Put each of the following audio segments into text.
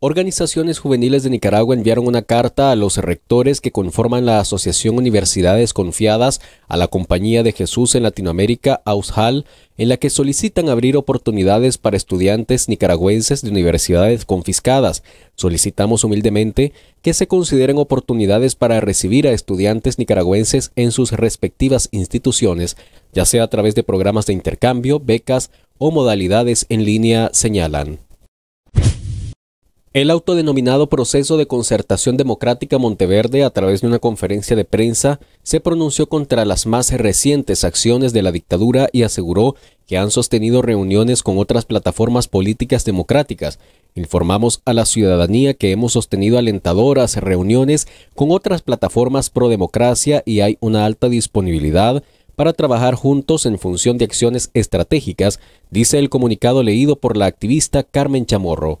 Organizaciones juveniles de Nicaragua enviaron una carta a los rectores que conforman la Asociación Universidades Confiadas a la Compañía de Jesús en Latinoamérica, AUSHAL, en la que solicitan abrir oportunidades para estudiantes nicaragüenses de universidades confiscadas. Solicitamos humildemente que se consideren oportunidades para recibir a estudiantes nicaragüenses en sus respectivas instituciones, ya sea a través de programas de intercambio, becas o modalidades en línea, señalan. El autodenominado proceso de concertación democrática Monteverde, a través de una conferencia de prensa, se pronunció contra las más recientes acciones de la dictadura y aseguró que han sostenido reuniones con otras plataformas políticas democráticas. Informamos a la ciudadanía que hemos sostenido alentadoras reuniones con otras plataformas pro democracia y hay una alta disponibilidad para trabajar juntos en función de acciones estratégicas, dice el comunicado leído por la activista Carmen Chamorro.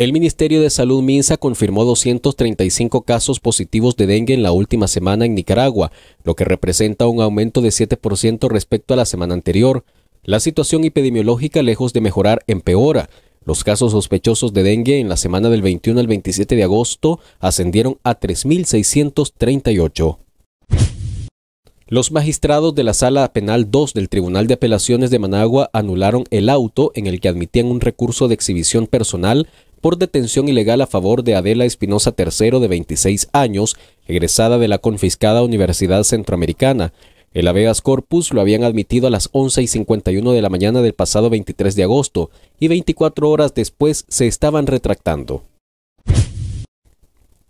El Ministerio de Salud Minsa confirmó 235 casos positivos de dengue en la última semana en Nicaragua, lo que representa un aumento de 7% respecto a la semana anterior. La situación epidemiológica, lejos de mejorar, empeora. Los casos sospechosos de dengue en la semana del 21 al 27 de agosto ascendieron a 3.638. Los magistrados de la Sala Penal 2 del Tribunal de Apelaciones de Managua anularon el auto en el que admitían un recurso de exhibición personal por detención ilegal a favor de Adela Espinosa III de 26 años, egresada de la confiscada Universidad Centroamericana. El habeas corpus lo habían admitido a las 11 y 51 de la mañana del pasado 23 de agosto y 24 horas después se estaban retractando.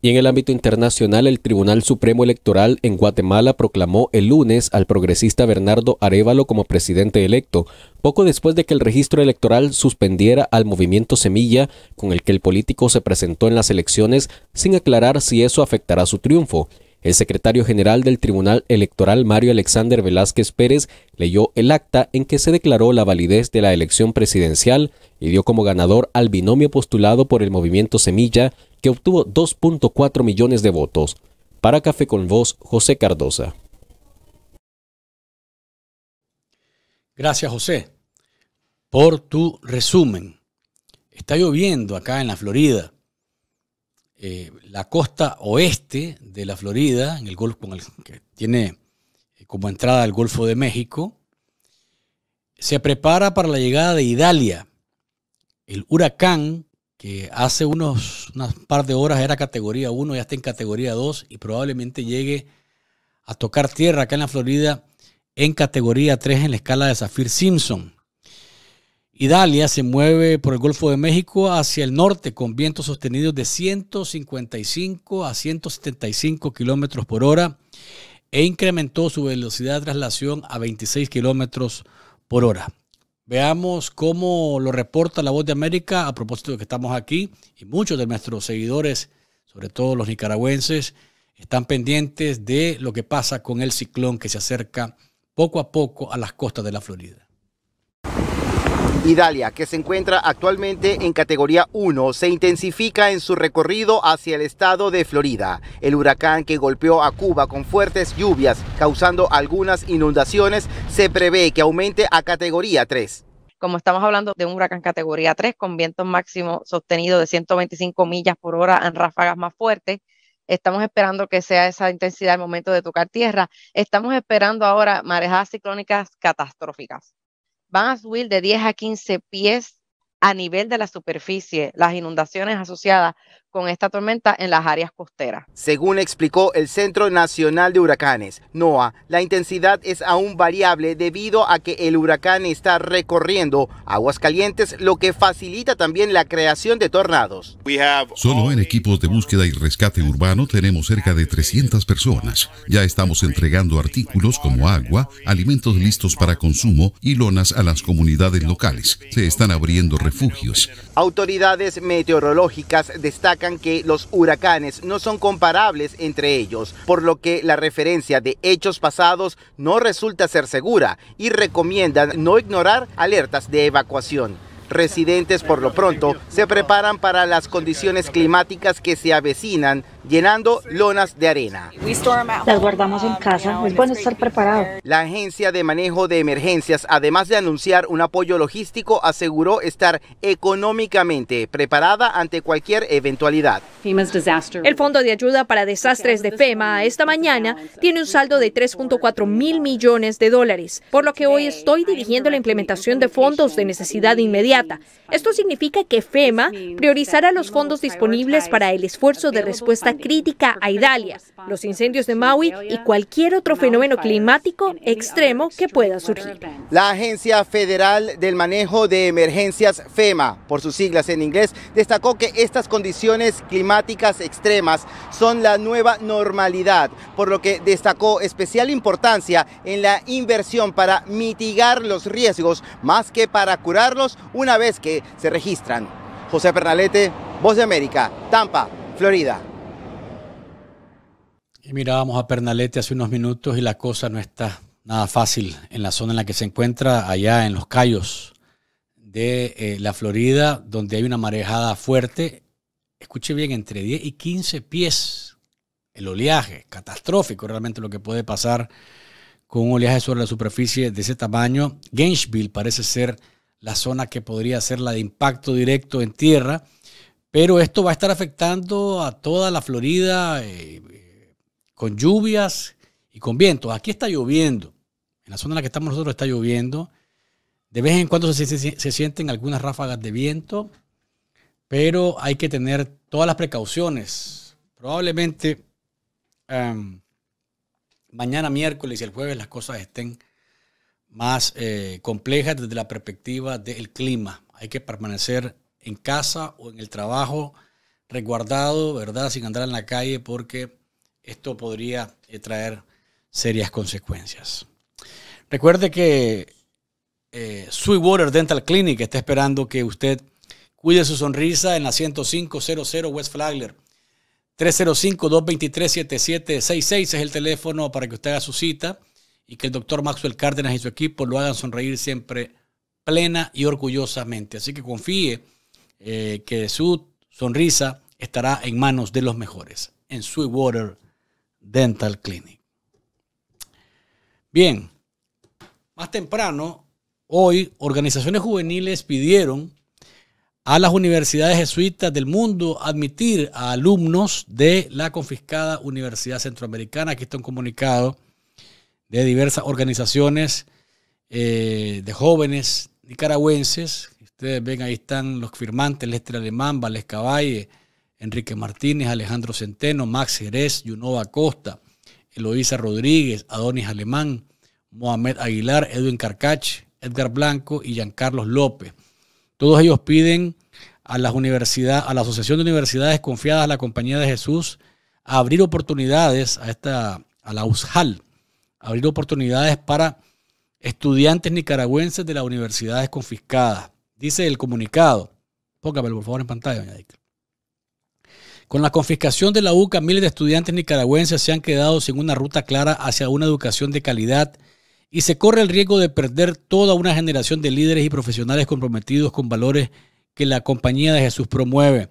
Y en el ámbito internacional, el Tribunal Supremo Electoral en Guatemala proclamó el lunes al progresista Bernardo Arevalo como presidente electo, poco después de que el registro electoral suspendiera al movimiento Semilla, con el que el político se presentó en las elecciones, sin aclarar si eso afectará su triunfo. El secretario general del Tribunal Electoral, Mario Alexander Velázquez Pérez, leyó el acta en que se declaró la validez de la elección presidencial y dio como ganador al binomio postulado por el movimiento Semilla, que obtuvo 2.4 millones de votos. Para Café con Voz, José Cardosa. Gracias, José, por tu resumen. Está lloviendo acá en la Florida. Eh, la costa oeste de la Florida, en el Golfo, que tiene eh, como entrada el Golfo de México, se prepara para la llegada de Idalia, el huracán que hace unos, unas par de horas era categoría 1, ya está en categoría 2 y probablemente llegue a tocar tierra acá en la Florida en categoría 3 en la escala de Zafir Simpson. Idalia se mueve por el Golfo de México hacia el norte con vientos sostenidos de 155 a 175 kilómetros por hora e incrementó su velocidad de traslación a 26 kilómetros por hora. Veamos cómo lo reporta La Voz de América a propósito de que estamos aquí y muchos de nuestros seguidores, sobre todo los nicaragüenses, están pendientes de lo que pasa con el ciclón que se acerca poco a poco a las costas de la Florida. Idalia, que se encuentra actualmente en categoría 1, se intensifica en su recorrido hacia el estado de Florida. El huracán que golpeó a Cuba con fuertes lluvias, causando algunas inundaciones, se prevé que aumente a categoría 3 como estamos hablando de un huracán categoría 3 con vientos máximo sostenido de 125 millas por hora en ráfagas más fuertes. Estamos esperando que sea esa intensidad el momento de tocar tierra. Estamos esperando ahora marejadas ciclónicas catastróficas van a subir de 10 a 15 pies a nivel de la superficie las inundaciones asociadas con esta tormenta en las áreas costeras. Según explicó el Centro Nacional de Huracanes, NOAA, la intensidad es aún variable debido a que el huracán está recorriendo aguas calientes, lo que facilita también la creación de tornados. Solo en equipos de búsqueda y rescate urbano tenemos cerca de 300 personas. Ya estamos entregando artículos como agua, alimentos listos para consumo y lonas a las comunidades locales. Se están abriendo refugios. Autoridades meteorológicas destacan que los huracanes no son comparables entre ellos, por lo que la referencia de hechos pasados no resulta ser segura y recomiendan no ignorar alertas de evacuación. Residentes por lo pronto se preparan para las condiciones climáticas que se avecinan llenando lonas de arena. Em Las guardamos en um, casa, es bueno estar preparado. La Agencia de Manejo de Emergencias, además de anunciar un apoyo logístico, aseguró estar económicamente preparada ante cualquier eventualidad. El Fondo de Ayuda para Desastres de FEMA esta mañana tiene un saldo de 3.4 mil millones de dólares, por lo que hoy estoy dirigiendo la implementación de fondos de necesidad inmediata. Esto significa que FEMA priorizará los fondos disponibles para el esfuerzo de respuesta crítica a Italia, los incendios de Maui y cualquier otro fenómeno climático extremo que pueda surgir. La Agencia Federal del Manejo de Emergencias FEMA, por sus siglas en inglés, destacó que estas condiciones climáticas extremas son la nueva normalidad, por lo que destacó especial importancia en la inversión para mitigar los riesgos más que para curarlos una vez que se registran. José Pernalete, Voz de América, Tampa, Florida mirábamos a Pernalete hace unos minutos y la cosa no está nada fácil en la zona en la que se encuentra, allá en los callos de eh, la Florida, donde hay una marejada fuerte. Escuche bien, entre 10 y 15 pies el oleaje, catastrófico realmente lo que puede pasar con un oleaje sobre la superficie de ese tamaño. Gainesville parece ser la zona que podría ser la de impacto directo en tierra, pero esto va a estar afectando a toda la Florida. Eh, con lluvias y con vientos. Aquí está lloviendo. En la zona en la que estamos nosotros está lloviendo. De vez en cuando se, sienten algunas ráfagas de viento, pero hay que tener todas las precauciones. Probablemente em, mañana miércoles y el jueves las cosas estén más eh, complejas desde la perspectiva del clima. Hay que permanecer en casa o en el trabajo resguardado, ¿verdad? Sin andar en la calle porque esto podría eh, traer serias consecuencias. Recuerde que eh, Sweetwater Dental Clinic está esperando que usted cuide su sonrisa en la 10500 West Flagler. 305-223-7766 es el teléfono para que usted haga su cita y que el doctor Maxwell Cárdenas y su equipo lo hagan sonreír siempre plena y orgullosamente. Así que confíe eh, que su sonrisa estará en manos de los mejores en Sweetwater Dental Clinic. Bien, más temprano, hoy organizaciones juveniles pidieron a las universidades jesuitas del mundo admitir a alumnos de la confiscada Universidad Centroamericana. Aquí está un comunicado de diversas organizaciones eh, de jóvenes nicaragüenses. Ustedes ven, ahí están los firmantes, Lester Alemán, Vales Caballe, Enrique Martínez, Alejandro Centeno, Max Jerez, Yunova Costa, Eloisa Rodríguez, Adonis Alemán, Mohamed Aguilar, Edwin Carcach, Edgar Blanco y Giancarlos López. Todos ellos piden a, las universidades, a la Asociación de Universidades Confiadas a la Compañía de Jesús abrir oportunidades a, esta, a la USHAL, abrir oportunidades para estudiantes nicaragüenses de las universidades confiscadas. Dice el comunicado. Póngame por favor, en pantalla, doña con la confiscación de la UCA, miles de estudiantes nicaragüenses se han quedado sin una ruta clara hacia una educación de calidad y se corre el riesgo de perder toda una generación de líderes y profesionales comprometidos con valores que la compañía de Jesús promueve.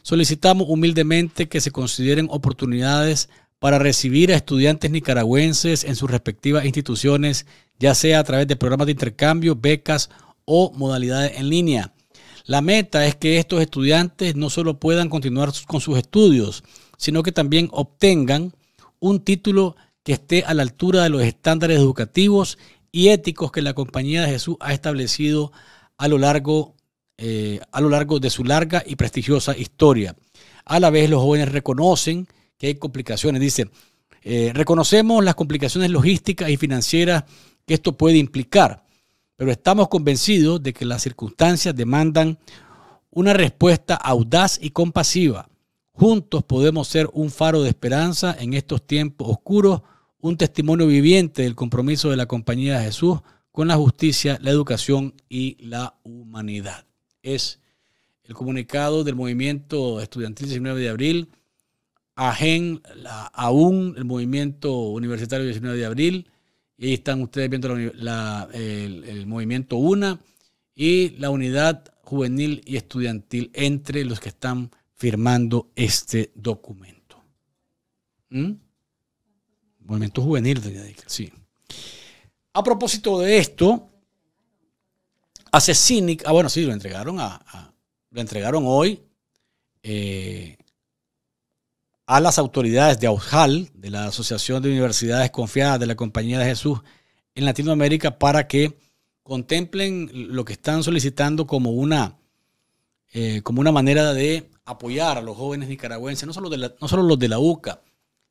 Solicitamos humildemente que se consideren oportunidades para recibir a estudiantes nicaragüenses en sus respectivas instituciones, ya sea a través de programas de intercambio, becas o modalidades en línea. La meta es que estos estudiantes no solo puedan continuar con sus estudios, sino que también obtengan un título que esté a la altura de los estándares educativos y éticos que la Compañía de Jesús ha establecido a lo largo, eh, de su larga y prestigiosa historia. A la vez los jóvenes reconocen que hay complicaciones. Dicen, eh, reconocemos las complicaciones logísticas y financieras que esto puede implicar pero estamos convencidos de que las circunstancias demandan una respuesta audaz y compasiva. Juntos podemos ser un faro de esperanza en estos tiempos oscuros, un testimonio viviente del compromiso de la Compañía de Jesús con la justicia, la educación y la humanidad. Es el comunicado del movimiento estudiantil 19 de abril, AGEN, AUN, el movimiento universitario 19 de abril, y ahí están ustedes viendo el, movimiento UNA y la unidad juvenil y estudiantil entre los que están firmando este documento. ¿Mm? Movimiento juvenil, sí. A propósito de esto, hace ah bueno, sí, lo entregaron, a, lo entregaron hoy eh, a las autoridades de AUJAL, de la Asociación de Universidades Confiadas de la Compañía de Jesús en Latinoamérica, para que contemplen lo que están solicitando como una, eh, como una manera de apoyar a los jóvenes nicaragüenses, no solo, de no solo los de la UCA,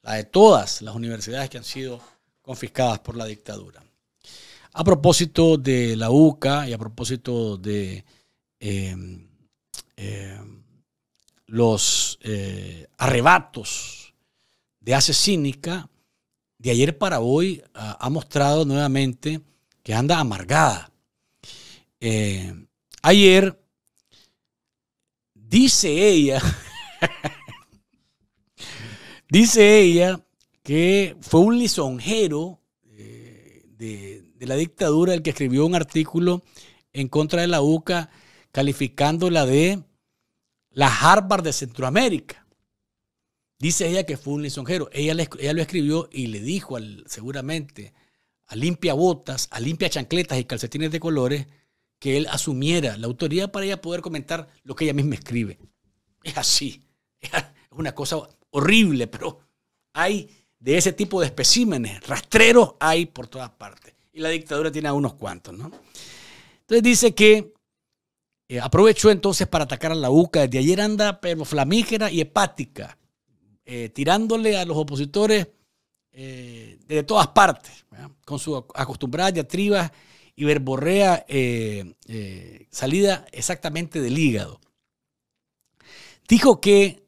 la de todas las universidades que han sido confiscadas por la dictadura. A propósito de la UCA y a propósito de eh, eh, los eh, arrebatos de hace cínica, de ayer para hoy ah, ha mostrado nuevamente que anda amargada. Eh, ayer dice ella, dice ella que fue un lisonjero eh, de la dictadura el que escribió un artículo en contra de la UCA calificándola de la Harvard de Centroamérica. Dice ella que fue un lisonjero. Ella, lo escribió y le dijo al, seguramente a limpia botas, a limpia chancletas y calcetines de colores que él asumiera la autoridad para ella poder comentar lo que ella misma escribe. Es así. Es una cosa horrible, pero hay de ese tipo de especímenes. Rastreros hay por todas partes. Y la dictadura tiene a unos cuantos, ¿no? Entonces dice que eh, aprovechó entonces para atacar a la UCA. Desde ayer anda pero flamígera y hepática, eh, tirándole a los opositores eh, de todas partes, con su acostumbrada diatribas y verborrea salida exactamente del hígado. Dijo que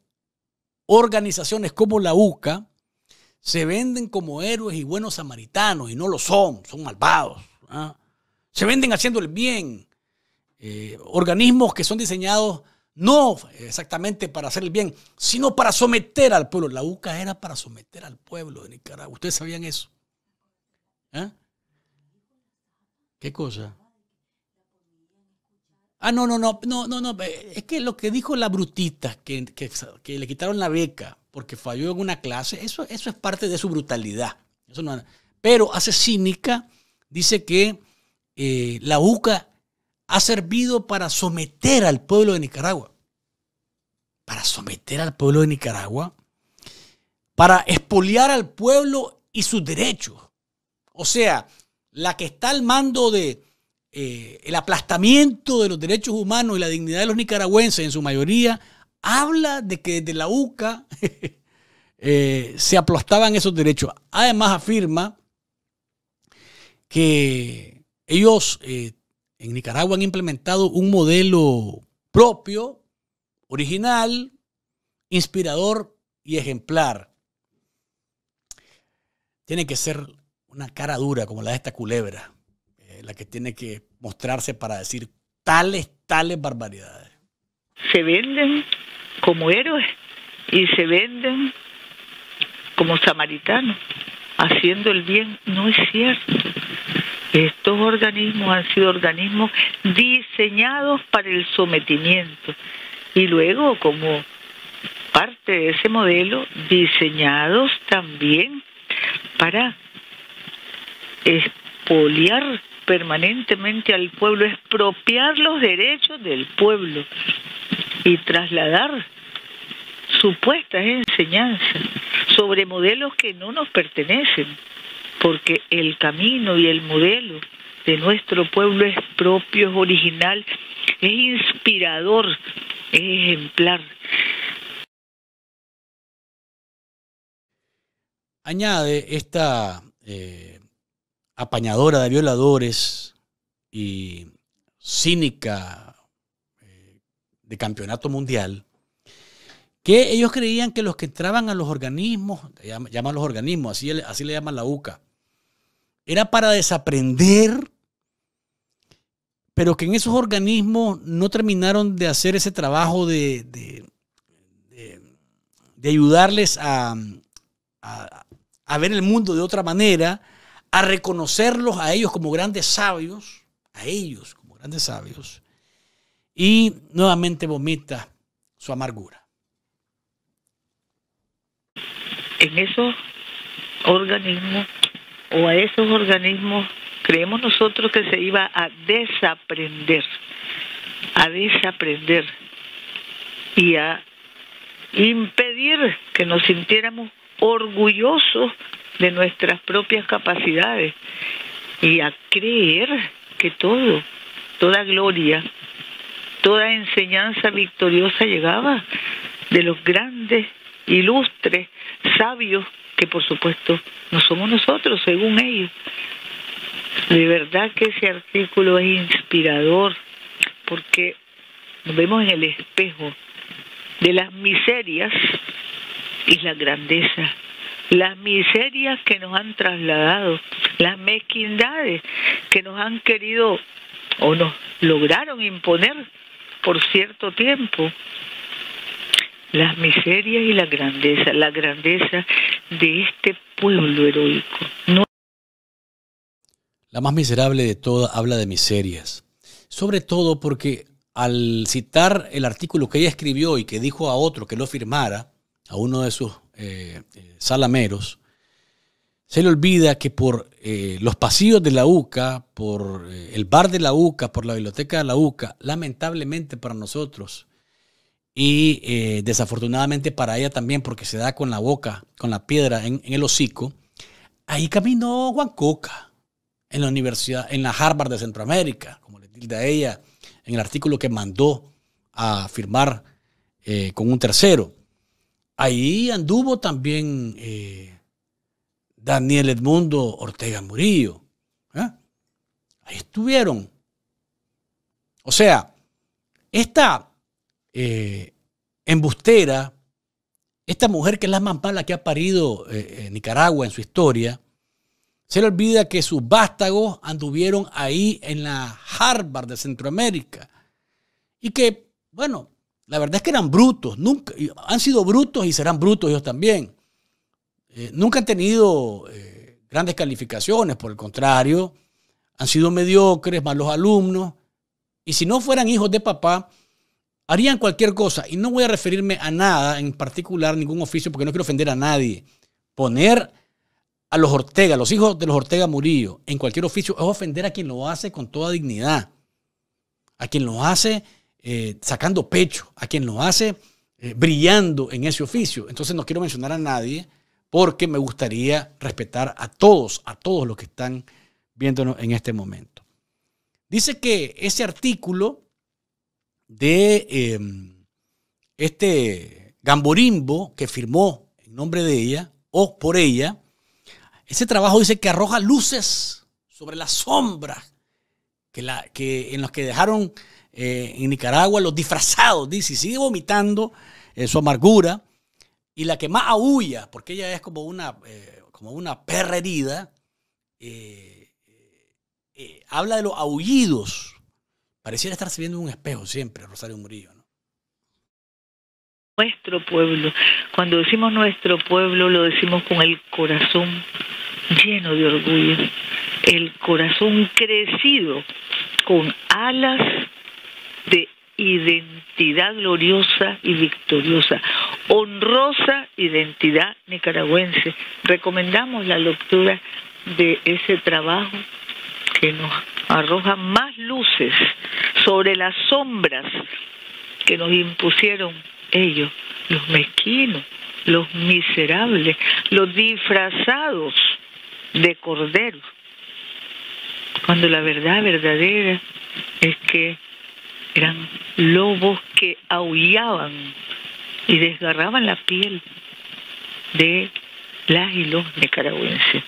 organizaciones como la UCA se venden como héroes y buenos samaritanos y no lo son, son malvados. Se venden haciendo el bien eh, organismos que son diseñados no eh, exactamente para hacer el bien, sino para someter al pueblo. La UCA era para someter al pueblo de Nicaragua. ¿Ustedes sabían eso? ¿Eh? ¿Qué cosa? Ah, no, no, no, no, no, no. Eh, es que lo que dijo la brutita, que, le quitaron la beca porque falló en una clase, eso, eso es parte de su brutalidad. pero hace cínica, dice que la UCA ha servido para someter al pueblo de Nicaragua. Para someter al pueblo de Nicaragua. Para expoliar al pueblo y sus derechos. O sea, la que está al mando de eh, el aplastamiento de los derechos humanos y la dignidad de los nicaragüenses en su mayoría, habla de que desde la UCA eh, se aplastaban esos derechos. Además afirma que ellos eh, en Nicaragua han implementado un modelo propio, original, inspirador y ejemplar. Tiene que ser una cara dura como la de esta culebra, eh, la que tiene que mostrarse para decir tales, tales barbaridades. Se venden como héroes y se venden como samaritanos, haciendo el bien. No es cierto. Estos organismos han sido organismos diseñados para el sometimiento y luego como parte de ese modelo diseñados también para expoliar permanentemente al pueblo, expropiar los derechos del pueblo y trasladar supuestas enseñanzas sobre modelos que no nos pertenecen porque el camino y el modelo de nuestro pueblo es propio, es original, es inspirador, es ejemplar. Añade esta eh, apañadora de violadores y cínica eh, de campeonato mundial, que ellos creían que los que entraban a los organismos, llaman, los organismos, así, así le llaman la UCA, era para desaprender, pero que en esos organismos no terminaron de hacer ese trabajo de, de, ayudarles a, a, a ver el mundo de otra manera, a reconocerlos a ellos como grandes sabios, a ellos como grandes sabios, y nuevamente vomita su amargura. En esos organismos o a esos organismos, creemos nosotros que se iba a desaprender, a desaprender y a impedir que nos sintiéramos orgullosos de nuestras propias capacidades y a creer que todo, toda gloria, toda enseñanza victoriosa llegaba de los grandes, ilustres, sabios que por supuesto no somos nosotros, según ellos. De verdad que ese artículo es inspirador, porque nos vemos en el espejo de las miserias y la grandeza, las miserias que nos han trasladado, las mezquindades que nos han querido o nos lograron imponer por cierto tiempo las miserias y la grandeza, la grandeza de este pueblo heroico. La más miserable de todas habla de miserias, sobre todo porque al citar el artículo que ella escribió y que dijo a otro que lo firmara, a uno de sus eh, eh, salameros, se le olvida que por eh, los pasillos de la UCA, por el bar de la UCA, por la biblioteca de la UCA, lamentablemente para nosotros, y eh, desafortunadamente para ella también, porque se da con la boca, con la piedra en, el hocico, ahí caminó Juan Coca en la universidad, en la Harvard de Centroamérica, como le tilda a ella en el artículo que mandó a firmar eh, con un tercero. Ahí anduvo también eh, Daniel Edmundo Ortega Murillo. Ahí estuvieron. O sea, esta eh, embustera, esta mujer que es la más mala que ha parido en eh, eh, Nicaragua en su historia, se le olvida que sus vástagos anduvieron ahí en la Harvard de Centroamérica. Y que, bueno, la verdad es que eran brutos, nunca, han sido brutos y serán brutos ellos también. nunca han tenido grandes calificaciones, por el contrario, han sido mediocres, malos alumnos. Y si no fueran hijos de papá, harían cualquier cosa, y no voy a referirme a nada en particular, ningún oficio, porque no quiero ofender a nadie. Poner a los Ortega, los hijos de los Ortega Murillo, en cualquier oficio, es ofender a quien lo hace con toda dignidad, a quien lo hace eh, sacando pecho, a quien lo hace eh, brillando en ese oficio. Entonces no quiero mencionar a nadie porque me gustaría respetar a todos, a todos los que están viéndonos en este momento. Dice que ese artículo de em, este Gamborimbo que firmó en nombre de ella o por ella, ese trabajo dice que arroja luces sobre las sombras que, la, que en las que dejaron eh, en Nicaragua los disfrazados, dice, y sigue vomitando eh, su amargura, y la que más aúlla, porque ella es como una, eh, como una perra herida, habla de los aullidos Pareciera estar viendo un espejo siempre, Rosario Murillo. Nuestro pueblo, cuando decimos nuestro pueblo, lo decimos con el corazón lleno de orgullo, el corazón crecido con alas de identidad gloriosa y victoriosa, honrosa identidad nicaragüense. Recomendamos la lectura de ese trabajo que nos arroja más luces sobre las sombras que nos impusieron ellos, los mezquinos, los miserables, los disfrazados de corderos, cuando la verdad verdadera es que eran lobos que aullaban y desgarraban la piel de las y los nicaragüenses.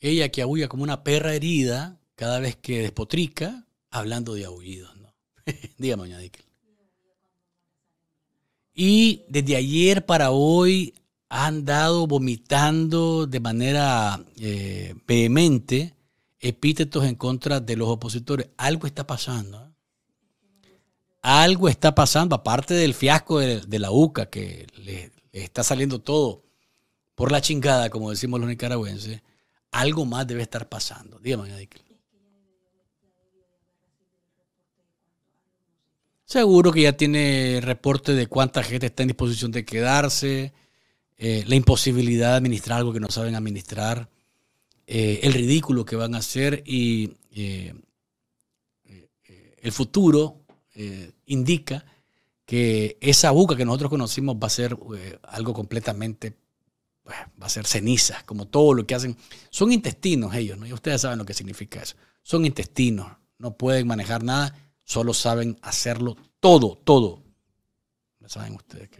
Ella que aúlla como una perra herida cada vez que despotrica, hablando de aullidos, ¿no? Dígame, doña Díquel. Y desde ayer para hoy ha andado vomitando de manera eh, vehemente epítetos en contra de los opositores. Algo está pasando. ¿eh? Algo está pasando, aparte del fiasco de, la UCA, que le, está saliendo todo por la chingada, como decimos los nicaragüenses algo más debe estar pasando. Dígame, Seguro que ya tiene reporte de cuánta gente está en disposición de quedarse, eh, la imposibilidad de administrar algo que no saben administrar, eh, el ridículo que van a hacer y eh, el futuro indica que esa buca que nosotros conocimos va a ser algo completamente va a ser cenizas, como todo lo que hacen. Son intestinos ellos, ¿no? Y ustedes saben lo que significa eso. Son intestinos, no pueden manejar nada, solo saben hacerlo todo, todo. saben ustedes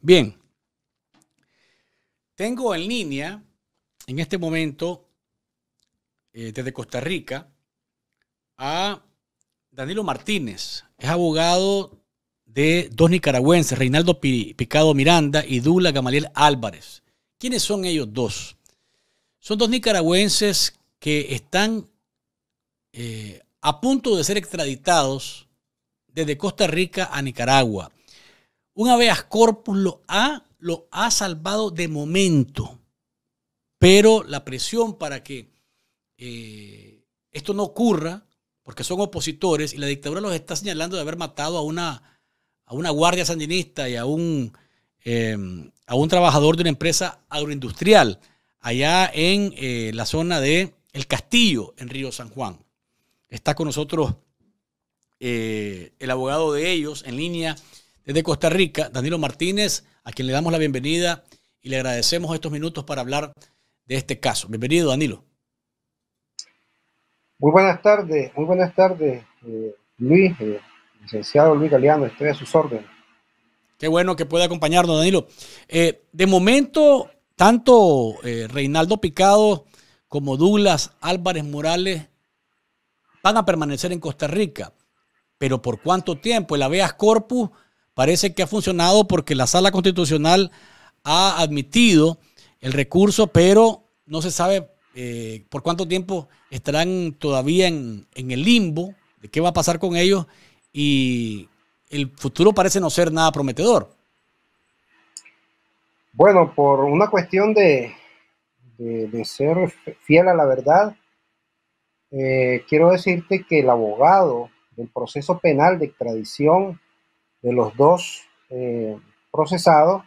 Bien. Tengo en línea, en este momento, eh, desde Costa Rica, a Danilo Martínez. Es abogado de dos nicaragüenses, Reinaldo Picado Miranda y Dula Gamaliel Álvarez. ¿Quiénes son ellos dos? Son dos nicaragüenses que están eh, a punto de ser extraditados desde Costa Rica a Nicaragua. Un habeas corpus lo ha, lo ha salvado de momento, pero la presión para que eh, esto no ocurra, porque son opositores y la dictadura los está señalando de haber matado a una a una guardia sandinista y a un, eh, a un trabajador de una empresa agroindustrial allá en eh, la zona de El Castillo, en Río San Juan. Está con nosotros eh, el abogado de ellos en línea desde Costa Rica, Danilo Martínez, a quien le damos la bienvenida y le agradecemos estos minutos para hablar de este caso. Bienvenido, Danilo. Muy buenas tardes, muy buenas tardes, Luis, Licenciado Luis Galeano, estoy a sus órdenes. Qué bueno que pueda acompañarnos, Danilo. Eh, de momento, tanto eh, Reinaldo Picado como Douglas Álvarez Morales van a permanecer en Costa Rica. Pero ¿por cuánto tiempo? El habeas corpus parece que ha funcionado porque la Sala Constitucional ha admitido el recurso, pero no se sabe eh, por cuánto tiempo estarán todavía en el limbo de qué va a pasar con ellos y el futuro parece no ser nada prometedor. Bueno, por una cuestión de, de, ser fiel a la verdad, eh, quiero decirte que el abogado del proceso penal de extradición de los dos eh, procesados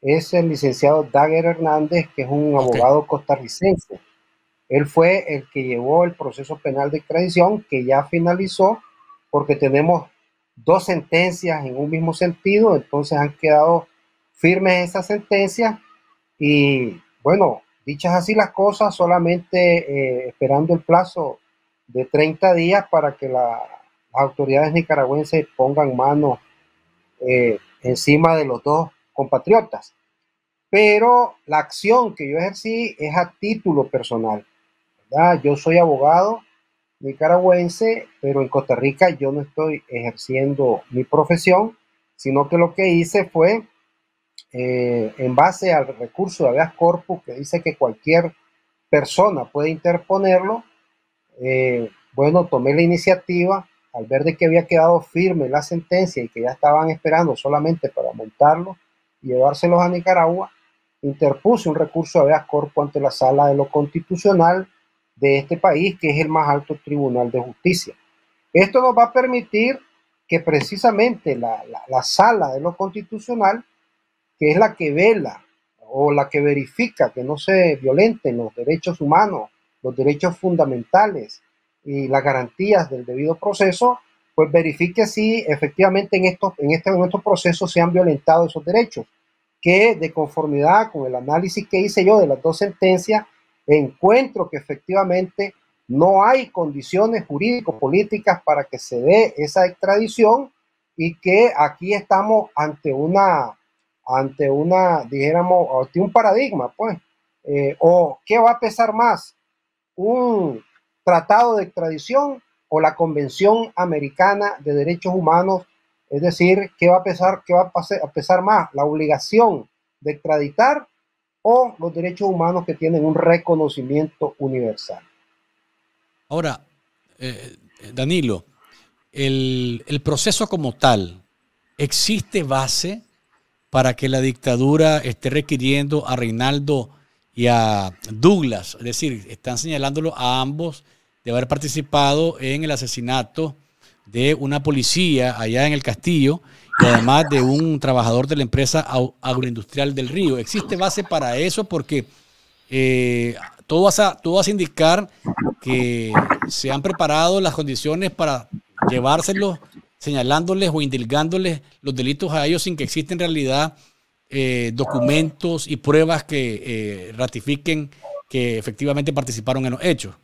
es el licenciado Dagger Hernández, que es un abogado costarricense. Él fue el que llevó el proceso penal de extradición, que ya finalizó porque tenemos dos sentencias en un mismo sentido, entonces han quedado firmes esas sentencias y bueno, dichas así las cosas, solamente eh, esperando el plazo de 30 días para que las autoridades nicaragüenses pongan mano eh, encima de los dos compatriotas. Pero la acción que yo ejercí es a título personal. ¿verdad? Yo soy abogado, nicaragüense, pero en Costa Rica yo no estoy ejerciendo mi profesión, sino que lo que hice fue, eh, en base al recurso de habeas corpus, que dice que cualquier persona puede interponerlo, eh, bueno, tomé la iniciativa al ver de que había quedado firme la sentencia y que ya estaban esperando solamente para montarlo y llevárselos a Nicaragua, interpuse un recurso de habeas corpus ante la sala de lo constitucional de este país, que es el más alto tribunal de justicia. Esto nos va a permitir que precisamente la, sala de lo constitucional, que es la que vela o la que verifica que no se violenten los derechos humanos, los derechos fundamentales y las garantías del debido proceso, pues verifique si efectivamente en estos, en este, en estos procesos se han violentado esos derechos, que de conformidad con el análisis que hice yo de las dos sentencias, encuentro que efectivamente no hay condiciones jurídico-políticas para que se dé esa extradición y que aquí estamos ante una, ante una, dijéramos, ante un paradigma, pues, eh, o qué va a pesar más, un tratado de extradición o la Convención Americana de Derechos Humanos, es decir, qué va a pesar, qué va a pesar más, la obligación de extraditar o los derechos humanos que tienen un reconocimiento universal. Ahora, eh, Danilo, el, el, proceso como tal, ¿existe base para que la dictadura esté requiriendo a Reinaldo y a Douglas? Es decir, están señalándolo a ambos de haber participado en el asesinato de una policía allá en el castillo y además de un trabajador de la empresa agroindustrial del río. ¿Existe base para eso? Porque eh, tú vas a todo indicar que se han preparado las condiciones para llevárselos, señalándoles o indilgándoles los delitos a ellos sin que exista en realidad eh, documentos y pruebas que eh, ratifiquen que efectivamente participaron en los hechos.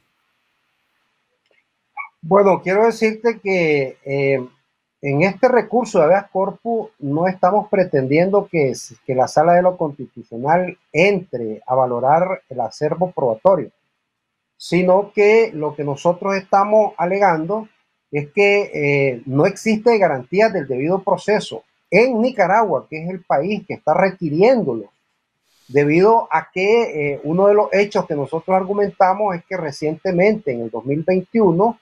Bueno, quiero decirte que en este recurso de habeas corpus no estamos pretendiendo que, la sala de lo constitucional entre a valorar el acervo probatorio, sino que lo que nosotros estamos alegando es que eh, no existe garantía del debido proceso en Nicaragua, que es el país que está requiriéndolo, debido a que eh, uno de los hechos que nosotros argumentamos es que recientemente, en el 2021,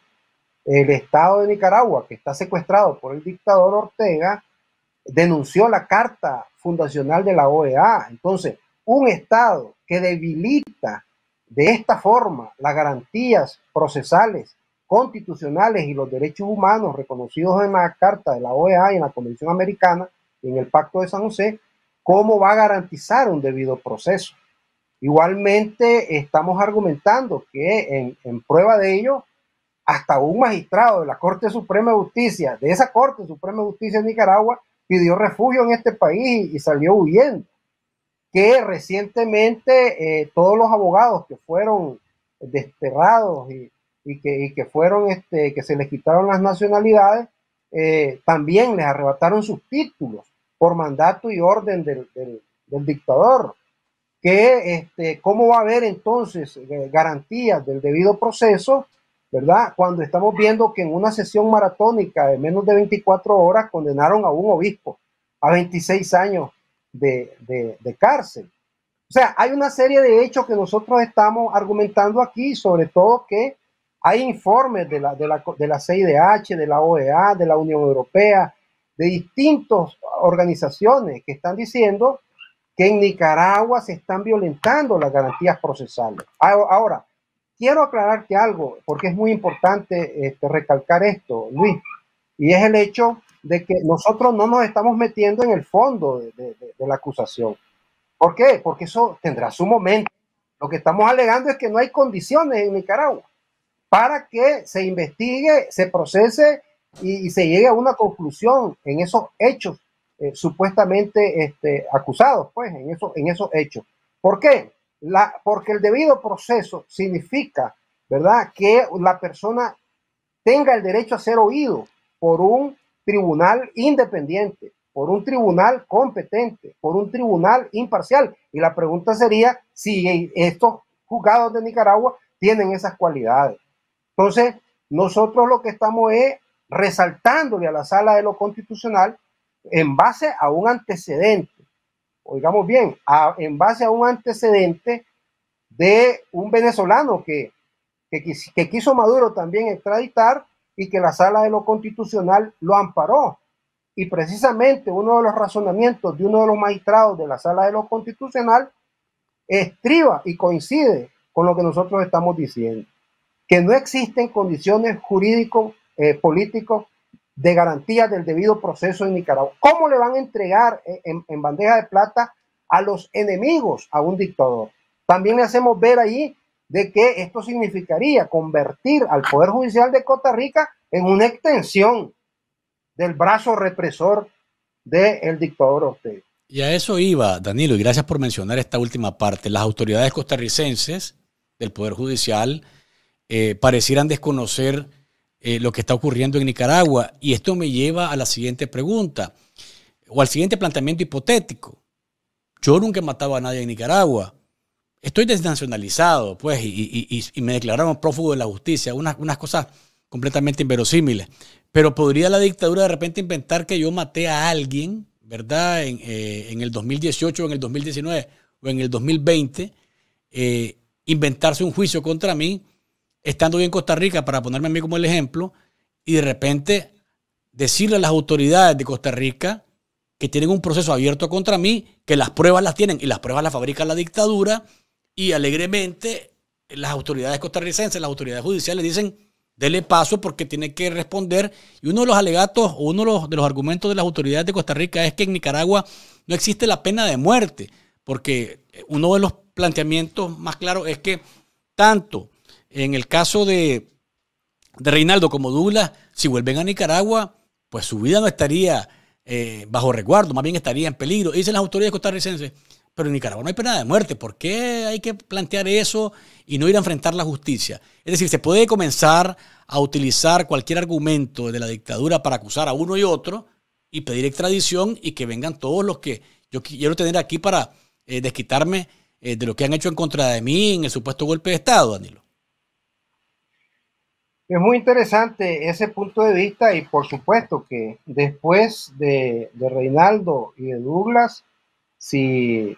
el Estado de Nicaragua, que está secuestrado por el dictador Ortega, denunció la carta fundacional de la OEA. Entonces, un Estado que debilita de esta forma las garantías procesales, constitucionales y los derechos humanos reconocidos en la Carta de la OEA y en la Convención Americana y en el Pacto de San José, ¿cómo va a garantizar un debido proceso? Igualmente, estamos argumentando que en, en prueba de ello hasta un magistrado de la Corte Suprema de Justicia, de esa Corte Suprema de Justicia de Nicaragua, pidió refugio en este país y, salió huyendo. Que recientemente eh, todos los abogados que fueron desterrados y, que, fueron, este, que se les quitaron las nacionalidades, eh, también les arrebataron sus títulos por mandato y orden del, dictador. Que, este, ¿Cómo va a haber entonces eh, garantías del debido proceso ¿verdad? Cuando estamos viendo que en una sesión maratónica de menos de 24 horas condenaron a un obispo a 26 años de, cárcel. O sea, hay una serie de hechos que nosotros estamos argumentando aquí, sobre todo que hay informes de la, de la, de la CIDH, de la OEA, de la Unión Europea, de distintas organizaciones que están diciendo que en Nicaragua se están violentando las garantías procesales. Ahora, quiero aclararte algo, porque es muy importante este, recalcar esto, Luis, y es el hecho de que nosotros no nos estamos metiendo en el fondo de, la acusación. ¿Por qué? Porque eso tendrá su momento. Lo que estamos alegando es que no hay condiciones en Nicaragua para que se investigue, se procese y, se llegue a una conclusión en esos hechos eh, supuestamente este, acusados, pues, en esos hechos. ¿Por qué? la, porque el debido proceso significa, ¿verdad?, que la persona tenga el derecho a ser oído por un tribunal independiente, por un tribunal competente, por un tribunal imparcial. Y la pregunta sería si estos juzgados de Nicaragua tienen esas cualidades. Entonces, nosotros lo que estamos es resaltándole a la sala de lo constitucional en base a un antecedente oigamos bien, en base a un antecedente de un venezolano que, que, quiso Maduro también extraditar y que la sala de lo constitucional lo amparó. Y precisamente uno de los razonamientos de uno de los magistrados de la sala de lo constitucional estriba y coincide con lo que nosotros estamos diciendo, que no existen condiciones jurídico-políticos eh, de garantías del debido proceso en Nicaragua. ¿Cómo le van a entregar en, bandeja de plata a los enemigos a un dictador? También le hacemos ver ahí de que esto significaría convertir al Poder Judicial de Costa Rica en una extensión del brazo represor del el dictador Ortega. Y a eso iba, Danilo, y gracias por mencionar esta última parte. Las autoridades costarricenses del Poder Judicial eh, parecieran desconocer eh, lo que está ocurriendo en Nicaragua. Y esto me lleva a la siguiente pregunta, o al siguiente planteamiento hipotético. Yo nunca he matado a nadie en Nicaragua. Estoy desnacionalizado, pues, y, me declararon prófugo de la justicia. Unas, cosas completamente inverosímiles. Pero podría la dictadura de repente inventar que yo maté a alguien, ¿verdad? En, eh, el 2018, o en el 2019 o en el 2020, inventarse un juicio contra mí estando bien en Costa Rica, para ponerme a mí como el ejemplo, y de repente decirle a las autoridades de Costa Rica que tienen un proceso abierto contra mí, que las pruebas las tienen y las pruebas las fabrica la dictadura, y alegremente las autoridades costarricenses, las autoridades judiciales dicen, dele paso porque tiene que responder. Y uno de los alegatos o uno los, de los argumentos de las autoridades de Costa Rica es que en Nicaragua no existe la pena de muerte, porque uno de los planteamientos más claros es que tanto en el caso de, Reinaldo como Douglas, si vuelven a Nicaragua, pues su vida no estaría eh, bajo resguardo, más bien estaría en peligro. Dicen las autoridades costarricenses, pero en Nicaragua no hay pena de muerte. ¿Por qué hay que plantear eso y no ir a enfrentar la justicia? Es decir, se puede comenzar a utilizar cualquier argumento de la dictadura para acusar a uno y otro y pedir extradición y que vengan todos los que yo quiero tener aquí para eh, desquitarme eh, de lo que han hecho en contra de mí en el supuesto golpe de Estado, Danilo. Es muy interesante ese punto de vista y por supuesto que después de, Reinaldo y de Douglas, si,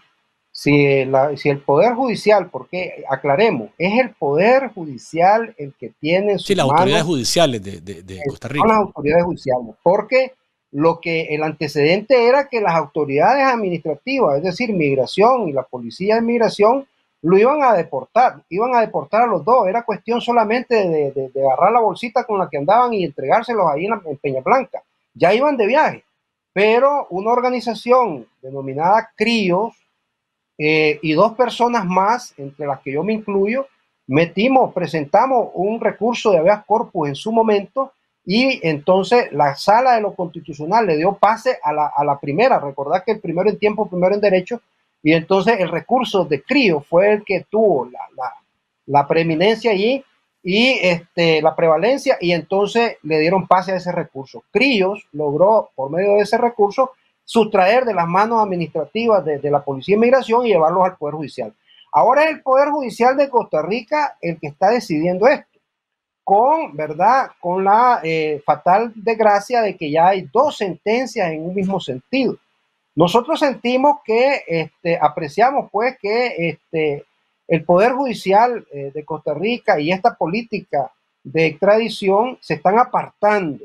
si, si, el Poder Judicial, porque aclaremos, es el Poder Judicial el que tiene... Sí, las autoridades judiciales de, Costa Rica. las autoridades judiciales, porque lo que el antecedente era que las autoridades administrativas, es decir, migración y la policía de migración, lo iban a deportar, iban a deportar a los dos, era cuestión solamente de, de, agarrar la bolsita con la que andaban y entregárselos ahí en, la, Peña Blanca. Ya iban de viaje, pero una organización denominada Críos eh, y dos personas más, entre las que yo me incluyo, metimos, presentamos un recurso de habeas corpus en su momento y entonces la sala de lo constitucional le dio pase a la, a la primera. Recordad que el primero en tiempo, primero en derecho, y entonces el recurso de Crío fue el que tuvo la, preeminencia allí y este, la prevalencia y entonces le dieron pase a ese recurso. Críos logró, por medio de ese recurso, sustraer de las manos administrativas de, la Policía de Inmigración y llevarlos al Poder Judicial. Ahora es el Poder Judicial de Costa Rica el que está decidiendo esto, con, ¿verdad? Con la eh, fatal desgracia de que ya hay dos sentencias en un mismo sentido. Nosotros sentimos que este, apreciamos pues que este, el Poder Judicial eh, de Costa Rica y esta política de extradición se están apartando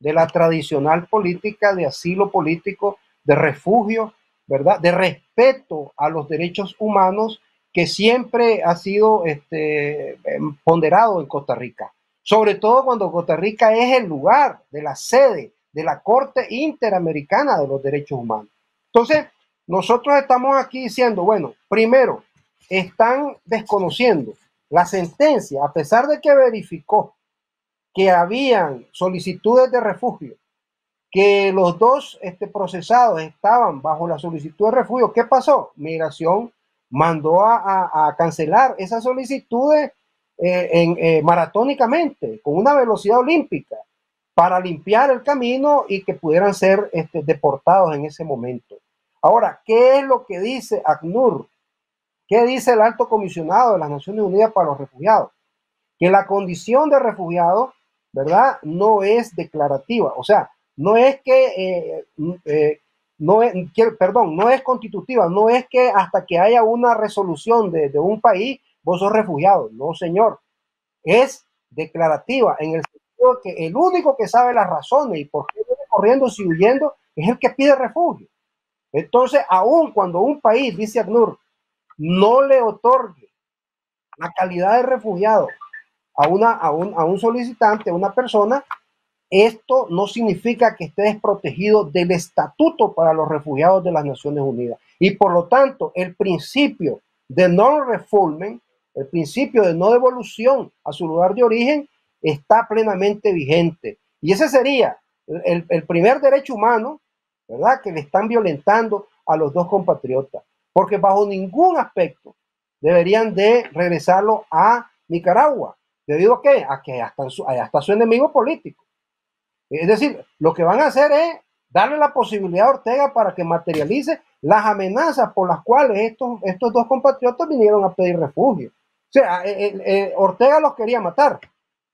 de la tradicional política de asilo político, de refugio, ¿verdad? De respeto a los derechos humanos que siempre ha sido este, em, ponderado en Costa Rica. Sobre todo cuando Costa Rica es el lugar de la sede de la Corte Interamericana de los Derechos Humanos. Entonces, nosotros estamos aquí diciendo, bueno, primero, están desconociendo la sentencia, a pesar de que verificó que habían solicitudes de refugio, que los dos este, procesados estaban bajo la solicitud de refugio. ¿Qué pasó? Migración mandó a, cancelar esas solicitudes eh, eh, maratónicamente, con una velocidad olímpica, para limpiar el camino y que pudieran ser este, deportados en ese momento. Ahora, ¿qué es lo que dice ACNUR? ¿Qué dice el alto comisionado de las Naciones Unidas para los Refugiados? Que la condición de refugiado, ¿verdad? No es declarativa. O sea, no es que, eh, eh, no es, perdón, no es constitutiva, no es que hasta que haya una resolución de, un país, vos sos refugiado. No, señor. Es declarativa en el sentido que el único que sabe las razones y por qué viene corriendo y huyendo es el que pide refugio. Entonces, aún cuando un país, dice ACNUR, no le otorgue la calidad de refugiado a, una, a, un, solicitante, a una persona, esto no significa que esté desprotegido del estatuto para los refugiados de las Naciones Unidas. Y por lo tanto, el principio de no reformen, el principio de no devolución a su lugar de origen, está plenamente vigente. Y ese sería el primer derecho humano ¿verdad? Que le están violentando a los dos compatriotas, porque bajo ningún aspecto deberían de regresarlo a Nicaragua, debido a que, a que allá, su, enemigo político. Es decir, lo que van a hacer es darle la posibilidad a Ortega para que materialice las amenazas por las cuales estos, estos dos compatriotas vinieron a pedir refugio. O sea, eh, eh, eh, Ortega los quería matar,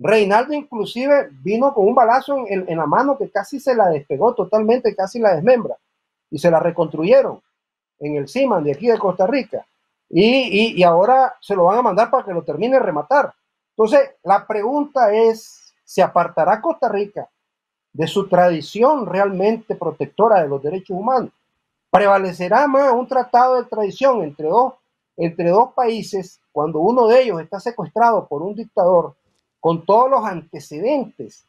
Reinaldo inclusive vino con un balazo en, la mano que casi se la despegó totalmente, casi la desmembra. Y se la reconstruyeron en el CIMAN de aquí de Costa Rica. Y, ahora se lo van a mandar para que lo termine rematar. Entonces, la pregunta es, ¿se apartará Costa Rica de su tradición realmente protectora de los derechos humanos? ¿Prevalecerá más un tratado de tradición entre dos, entre dos países cuando uno de ellos está secuestrado por un dictador con todos los antecedentes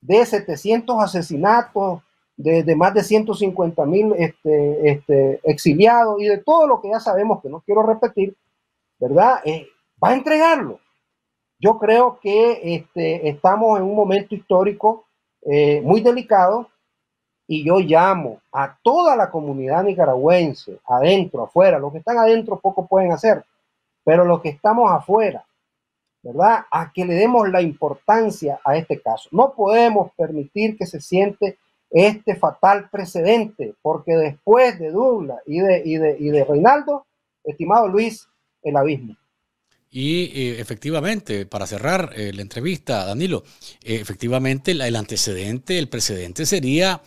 de 700 asesinatos, de, más de 150 mil este, este, exiliados y de todo lo que ya sabemos, que no quiero repetir, ¿verdad? Eh, va a entregarlo. Yo creo que este, estamos en un momento histórico eh, muy delicado y yo llamo a toda la comunidad nicaragüense, adentro, afuera, los que están adentro poco pueden hacer, pero los que estamos afuera, ¿verdad? A que le demos la importancia a este caso. No podemos permitir que se siente este fatal precedente, porque después de Douglas y de, de, Reinaldo, estimado Luis, el abismo. Y eh, efectivamente, para cerrar eh, la entrevista, Danilo, eh, efectivamente el antecedente, el precedente sería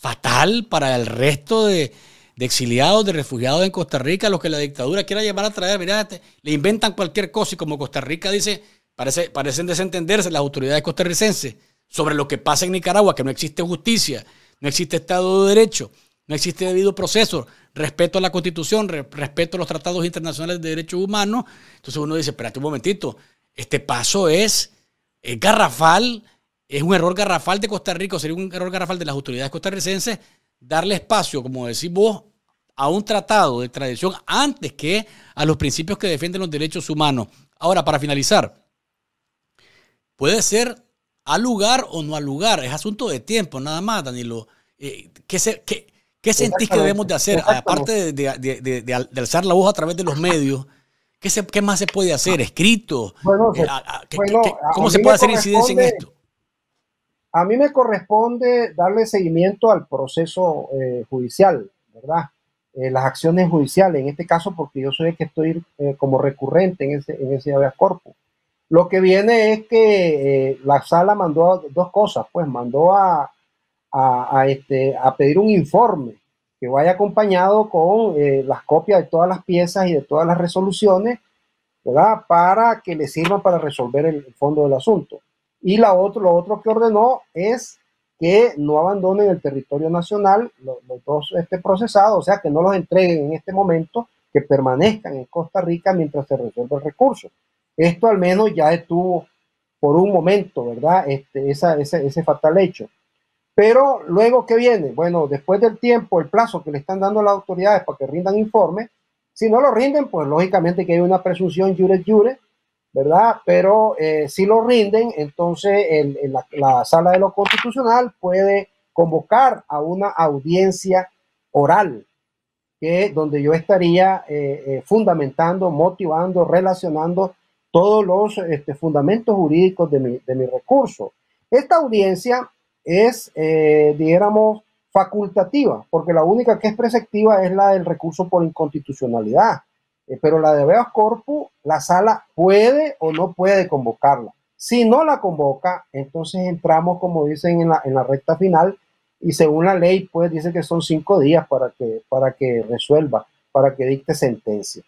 fatal para el resto de, de exiliados, de refugiados en Costa Rica, los que la dictadura quiera llevar a traer. Mirá, este, le inventan cualquier cosa y como Costa Rica dice, parece, parecen desentenderse las autoridades costarricenses sobre lo que pasa en Nicaragua, que no existe justicia, no existe Estado de Derecho, no existe debido proceso, respeto a la Constitución, respeto a los tratados internacionales de derechos humanos. Entonces uno dice, espérate un momentito, este paso es garrafal, es un error garrafal de Costa Rica, sería un error garrafal de las autoridades costarricenses darle espacio, como decís vos, a un tratado de tradición antes que a los principios que defienden los derechos humanos. Ahora, para finalizar, puede ser al lugar o no al lugar, es asunto de tiempo, nada más, Danilo. Eh, ¿Qué, qué, sentís que debemos de hacer? Aparte de, alzar la voz a través de los medios, ¿qué, más se puede hacer? ¿Escrito? Eh, ¿Cómo se puede hacer incidencia en esto? A mí me corresponde darle seguimiento al proceso eh, judicial, ¿verdad? Eh, las acciones judiciales, en este caso porque yo soy el que estoy eh, como recurrente en ese, en ese habeas corpus. Lo que viene es que la sala mandó dos cosas, pues mandó a, este, a pedir un informe que vaya acompañado con las copias de todas las piezas y de todas las resoluciones, ¿verdad? Para que le sirva para resolver el fondo del asunto. Y la otro, lo otro que ordenó es que no abandonen el territorio nacional los, dos este, procesados, o sea, que no los entreguen en este momento, que permanezcan en Costa Rica mientras se resuelva el recurso. Esto al menos ya estuvo por un momento, ¿verdad? Este, ese, fatal hecho. Pero luego, que viene? Bueno, después del tiempo, el plazo que le están dando las autoridades para que rindan informes, si no lo rinden, pues lógicamente que hay una presunción jure jure ¿verdad? Pero eh, si lo rinden, entonces la, sala de lo constitucional puede convocar a una audiencia oral, que donde yo estaría eh, eh, fundamentando, motivando, relacionando todos los este, fundamentos jurídicos de mi, recurso. Esta audiencia es, dijéramos, facultativa, porque la única que es preceptiva es la del recurso por inconstitucionalidad. Eh, pero la de Beas Corpus, la sala puede o no puede convocarla. Si no la convoca, entonces entramos, como dicen, en la, recta final y según la ley, pues dice que son cinco días para que, para que resuelva, para que dicte sentencia.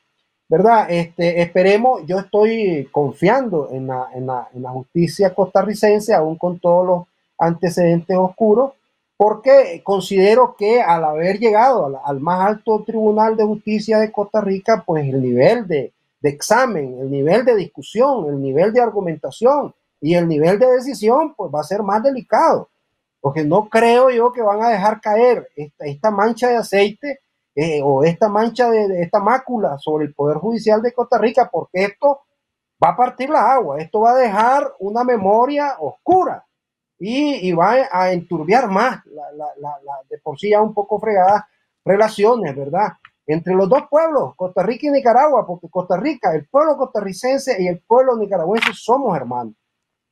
¿Verdad? Este, esperemos, yo estoy confiando en la, en la justicia costarricense, aún con todos los antecedentes oscuros, porque considero que al haber llegado al, más alto tribunal de justicia de Costa Rica, pues el nivel de, examen, el nivel de discusión, el nivel de argumentación y el nivel de decisión, pues va a ser más delicado, porque no creo yo que van a dejar caer esta, mancha de aceite eh, o esta mancha de, de, esta mácula sobre el Poder Judicial de Costa Rica, porque esto va a partir la agua, esto va a dejar una memoria oscura y, va a enturbiar más la, de por sí ya un poco fregadas relaciones, ¿verdad? Entre los dos pueblos, Costa Rica y Nicaragua, porque Costa Rica, el pueblo costarricense y el pueblo nicaragüense somos hermanos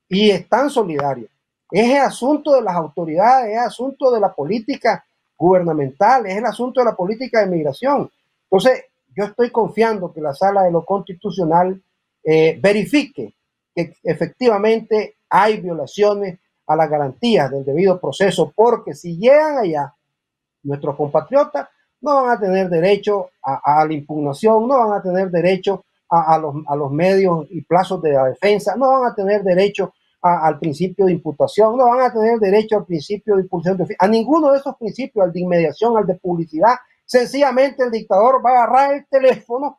y están solidarios. Es el asunto de las autoridades, es el asunto de la política gubernamental, es el asunto de la política de migración. Entonces, yo estoy confiando que la sala de lo constitucional eh, verifique que efectivamente hay violaciones a las garantías del debido proceso, porque si llegan allá, nuestros compatriotas no van a tener derecho a, la impugnación, no van a tener derecho a, los, a, los, medios y plazos de la defensa, no van a tener derecho al principio de imputación, no van a tener derecho al principio de impulsión, a ninguno de esos principios, al de inmediación, al de publicidad. Sencillamente el dictador va a agarrar el teléfono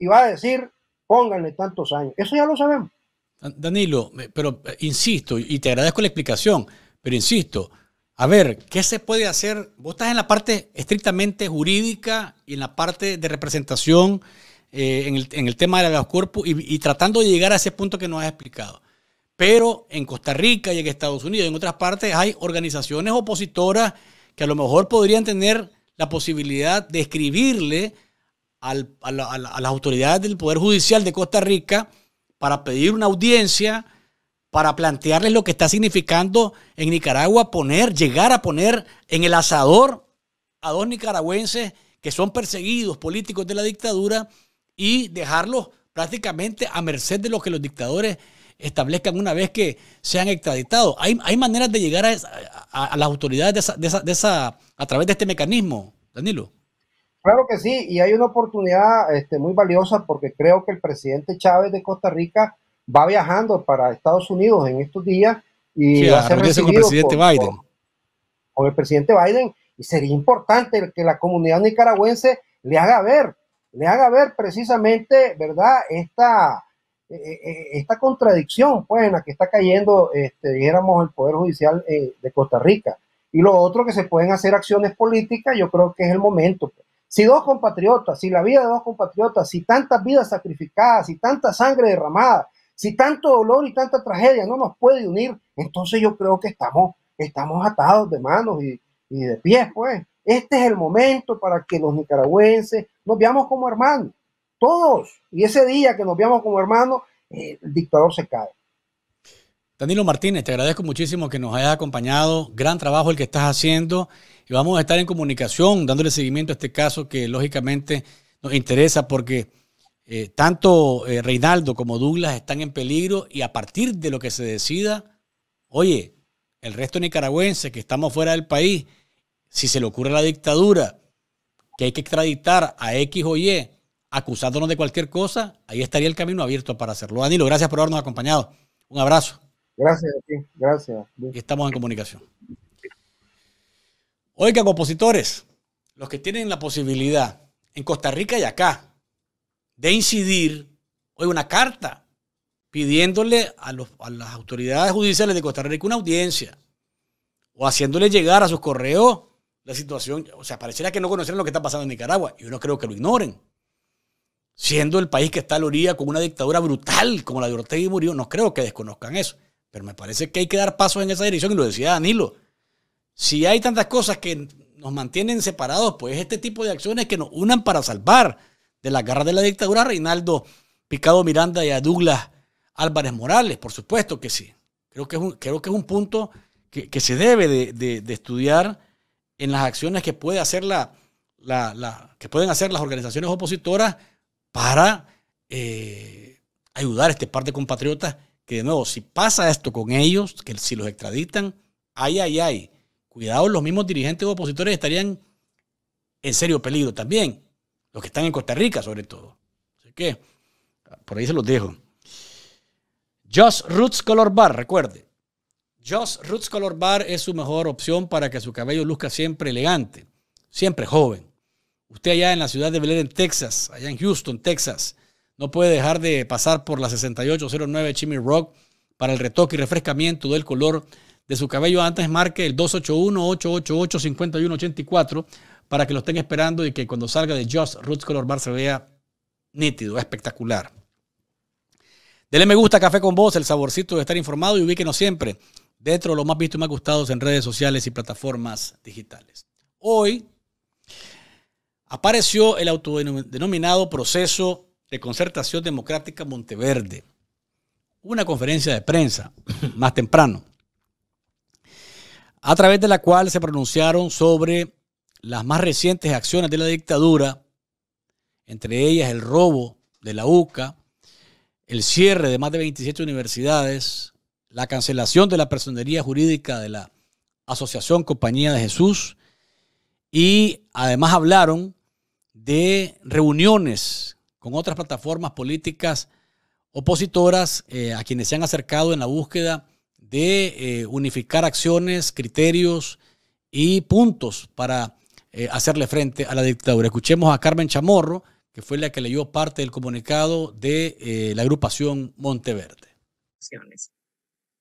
y va a decir, pónganle tantos años. Eso ya lo sabemos. Danilo, pero eh, insisto, y te agradezco la explicación, pero insisto, a ver, ¿qué se puede hacer? Vos estás en la parte estrictamente jurídica y en la parte de representación eh, en, el, tema de los cuerpos y, tratando de llegar a ese punto que nos has explicado. Pero en Costa Rica y en Estados Unidos y en otras partes hay organizaciones opositoras que a lo mejor podrían tener la posibilidad de escribirle a las autoridades del Poder Judicial de Costa Rica para pedir una audiencia, para plantearles lo que está significando en Nicaragua poner, llegar a poner en el asador a dos nicaragüenses que son perseguidos políticos de la dictadura y dejarlos prácticamente a merced de lo que los dictadores establezcan una vez que sean extraditados. Hay, hay maneras de llegar a, las autoridades de esa, de esa, a través de este mecanismo, Danilo. Claro que sí, y hay una oportunidad este, muy valiosa porque creo que el presidente Chávez de Costa Rica va viajando para Estados Unidos en estos días y con el presidente Biden. con el presidente Biden y sería importante que la comunidad nicaragüense le haga ver, le haga ver precisamente, ¿verdad? Esta, eh, eh, eh, esta contradicción, pues, en la que está cayendo, este, el Poder Judicial de Costa Rica. Y lo otro que se pueden hacer acciones políticas, yo creo que es el momento. Pues si dos compatriotas, si la vida de dos compatriotas, si tantas vidas sacrificadas, si tanta sangre derramada, si tanto dolor y tanta tragedia no nos puede unir, entonces yo creo que estamos, estamos atados de manos y, de pies, pues. Este es el momento para que los nicaragüenses nos veamos como hermanos, todos. Y ese día que nos veamos como hermanos, eh, el dictador se cae. Danilo Martínez, te agradezco muchísimo que nos hayas acompañado. Gran trabajo el que estás haciendo. Y vamos a estar en comunicación dándole seguimiento a este caso que lógicamente nos interesa porque eh, tanto eh, Reinaldo como Douglas están en peligro y a partir de lo que se decida, oye, el resto nicaragüense que estamos fuera del país, si se le ocurre a la dictadura que hay que extraditar a X o Y acusándonos de cualquier cosa, ahí estaría el camino abierto para hacerlo. Danilo, gracias por habernos acompañado. Un abrazo. Gracias a ti, gracias. Estamos en comunicación. Oiga, compositores, los que tienen la posibilidad en Costa Rica y acá de incidir, hoy una carta pidiéndole a, las autoridades judiciales de Costa Rica una audiencia o haciéndole llegar a sus correos la situación, o sea, pareciera que no conocieran lo que está pasando en Nicaragua, y yo no creo que lo ignoren. Siendo el país que está a la orilla con una dictadura brutal como la de Ortega y Murillo, no creo que desconozcan eso. Pero me parece que hay que dar pasos en esa dirección, y lo decía Danilo si hay tantas cosas que nos mantienen separados, pues este tipo de acciones que nos unan para salvar de la guerra de la dictadura a Reinaldo Picado Miranda y a Douglas Álvarez Morales, por supuesto que sí. Creo que es un, creo que es un punto que, se debe de, estudiar en las acciones que, puede hacer la, que pueden hacer las organizaciones opositoras para eh, ayudar a este par de compatriotas que, de nuevo, si pasa esto con ellos, que si los extraditan, ay, ay, ay cuidado, los mismos dirigentes opositores estarían en serio peligro también. Los que están en Costa Rica, sobre todo. Así que, por ahí se los dejo. Just Roots Color Bar, recuerde. Just Roots Color Bar es su mejor opción para que su cabello luzca siempre elegante, siempre joven. Usted allá en la ciudad de Belén, en Texas, allá en Houston, Texas, no puede dejar de pasar por la 6809 Chimney Rock para el retoque y refrescamiento del color de su cabello antes, marque el 281-888-5184 para que lo estén esperando y que cuando salga de Just Roots Color Bar se vea nítido, espectacular. Dele me gusta Café con Vos, el saborcito de estar informado y ubíquenos siempre dentro de los más visto y más gustados en redes sociales y plataformas digitales. Hoy apareció el autodenominado proceso de concertación democrática Monteverde. Una conferencia de prensa más temprano a través de la cual se pronunciaron sobre las más recientes acciones de la dictadura, entre ellas el robo de la UCA, el cierre de más de 27 universidades, la cancelación de la personería jurídica de la Asociación Compañía de Jesús y además hablaron de reuniones con otras plataformas políticas opositoras eh, a quienes se han acercado en la búsqueda de eh, unificar acciones, criterios y puntos para eh, hacerle frente a la dictadura. Escuchemos a Carmen Chamorro, que fue la que leyó parte del comunicado de eh, la agrupación Monteverde.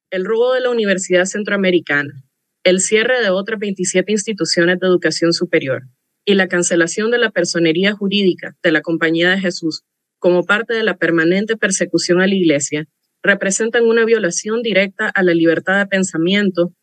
El robo de la Universidad Centroamericana, el cierre de otras 27 instituciones de educación superior y la cancelación de la personería jurídica de la Compañía de Jesús como parte de la permanente persecución a la Iglesia representan una violación directa a la libertad de pensamiento,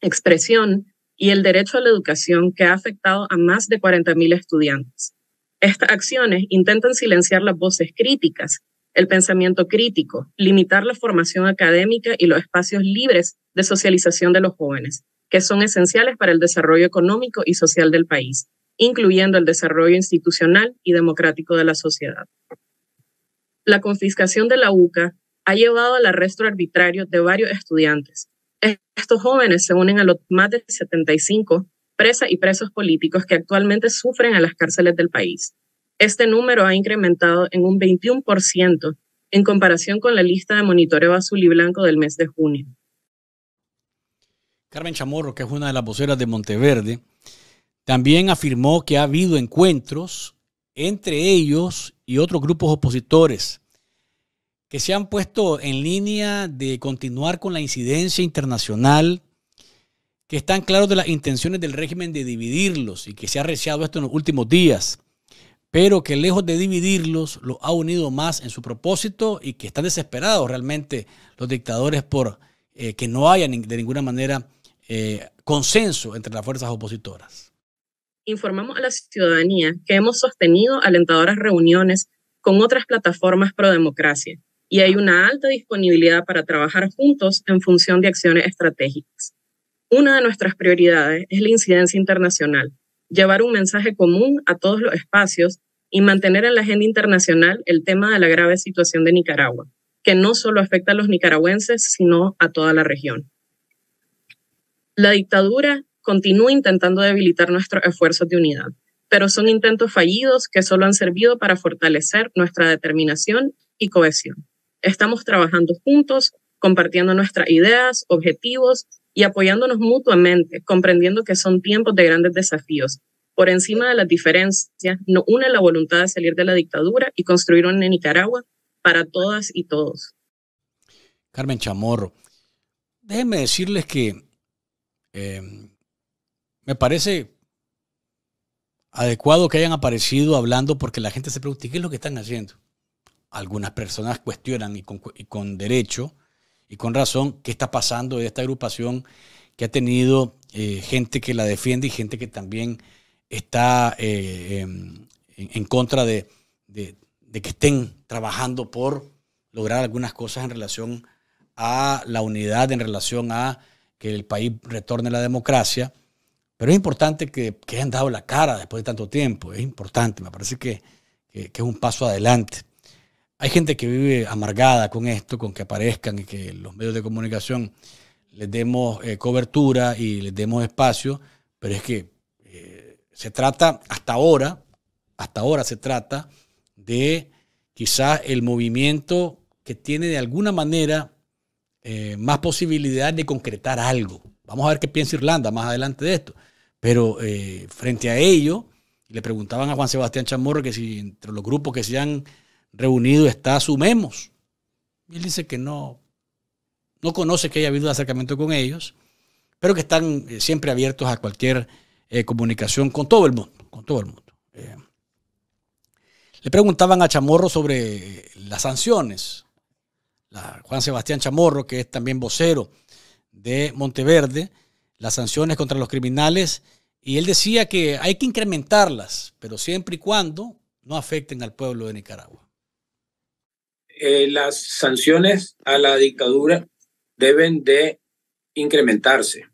expresión y el derecho a la educación que ha afectado a más de 40.000 estudiantes. Estas acciones intentan silenciar las voces críticas, el pensamiento crítico, limitar la formación académica y los espacios libres de socialización de los jóvenes, que son esenciales para el desarrollo económico y social del país, incluyendo el desarrollo institucional y democrático de la sociedad. La confiscación de la UCA ha llevado al arresto arbitrario de varios estudiantes. Estos jóvenes se unen a los más de 75 presas y presos políticos que actualmente sufren en las cárceles del país. Este número ha incrementado en un 21% en comparación con la lista de monitoreo azul y blanco del mes de junio. Carmen Chamorro, que es una de las voceras de Monteverde, también afirmó que ha habido encuentros entre ellos y otros grupos opositores que se han puesto en línea de continuar con la incidencia internacional, que están claros de las intenciones del régimen de dividirlos y que se ha rechazado esto en los últimos días, pero que lejos de dividirlos, los ha unido más en su propósito y que están desesperados realmente los dictadores por eh, que no haya de ninguna manera eh, consenso entre las fuerzas opositoras. Informamos a la ciudadanía que hemos sostenido alentadoras reuniones con otras plataformas pro democracia y hay una alta disponibilidad para trabajar juntos en función de acciones estratégicas. Una de nuestras prioridades es la incidencia internacional, llevar un mensaje común a todos los espacios y mantener en la agenda internacional el tema de la grave situación de Nicaragua, que no solo afecta a los nicaragüenses, sino a toda la región. La dictadura continúa intentando debilitar nuestros esfuerzos de unidad, pero son intentos fallidos que solo han servido para fortalecer nuestra determinación y cohesión. Estamos trabajando juntos, compartiendo nuestras ideas, objetivos y apoyándonos mutuamente, comprendiendo que son tiempos de grandes desafíos. Por encima de las diferencias, nos une la voluntad de salir de la dictadura y construir una Nicaragua para todas y todos. Carmen Chamorro, déjenme decirles que em, me parece adecuado que hayan aparecido hablando porque la gente se pregunta, ¿qué es lo que están haciendo? algunas personas cuestionan y con, derecho y con razón qué está pasando de esta agrupación que ha tenido eh, gente que la defiende y gente que también está eh, em, en, contra de, que estén trabajando por lograr algunas cosas en relación a la unidad, en relación a que el país retorne la democracia. Pero es importante que, hayan dado la cara después de tanto tiempo, es importante, me parece que es un paso adelante. Hay gente que vive amargada con esto, con que aparezcan y que los medios de comunicación les demos eh, cobertura y les demos espacio, pero es que eh, se trata hasta ahora, hasta ahora se trata de quizás el movimiento que tiene de alguna manera eh, más posibilidad de concretar algo. Vamos a ver qué piensa Irlanda más adelante de esto. Pero frente a ello, le preguntaban a Juan Sebastián Chamorro que si entre los grupos que se han reunido está, asumemos. Y él dice que no, no conoce que haya habido acercamiento con ellos, pero que están eh, siempre abiertos a cualquier eh, comunicación con todo el mundo, con todo el mundo. Eh, le preguntaban a Chamorro sobre las sanciones. Juan Sebastián Chamorro, que es también vocero de Monteverde, las sanciones contra los criminales, y él decía que hay que incrementarlas, pero siempre y cuando no afecten al pueblo de Nicaragua. Eh, las sanciones a la dictadura deben de incrementarse.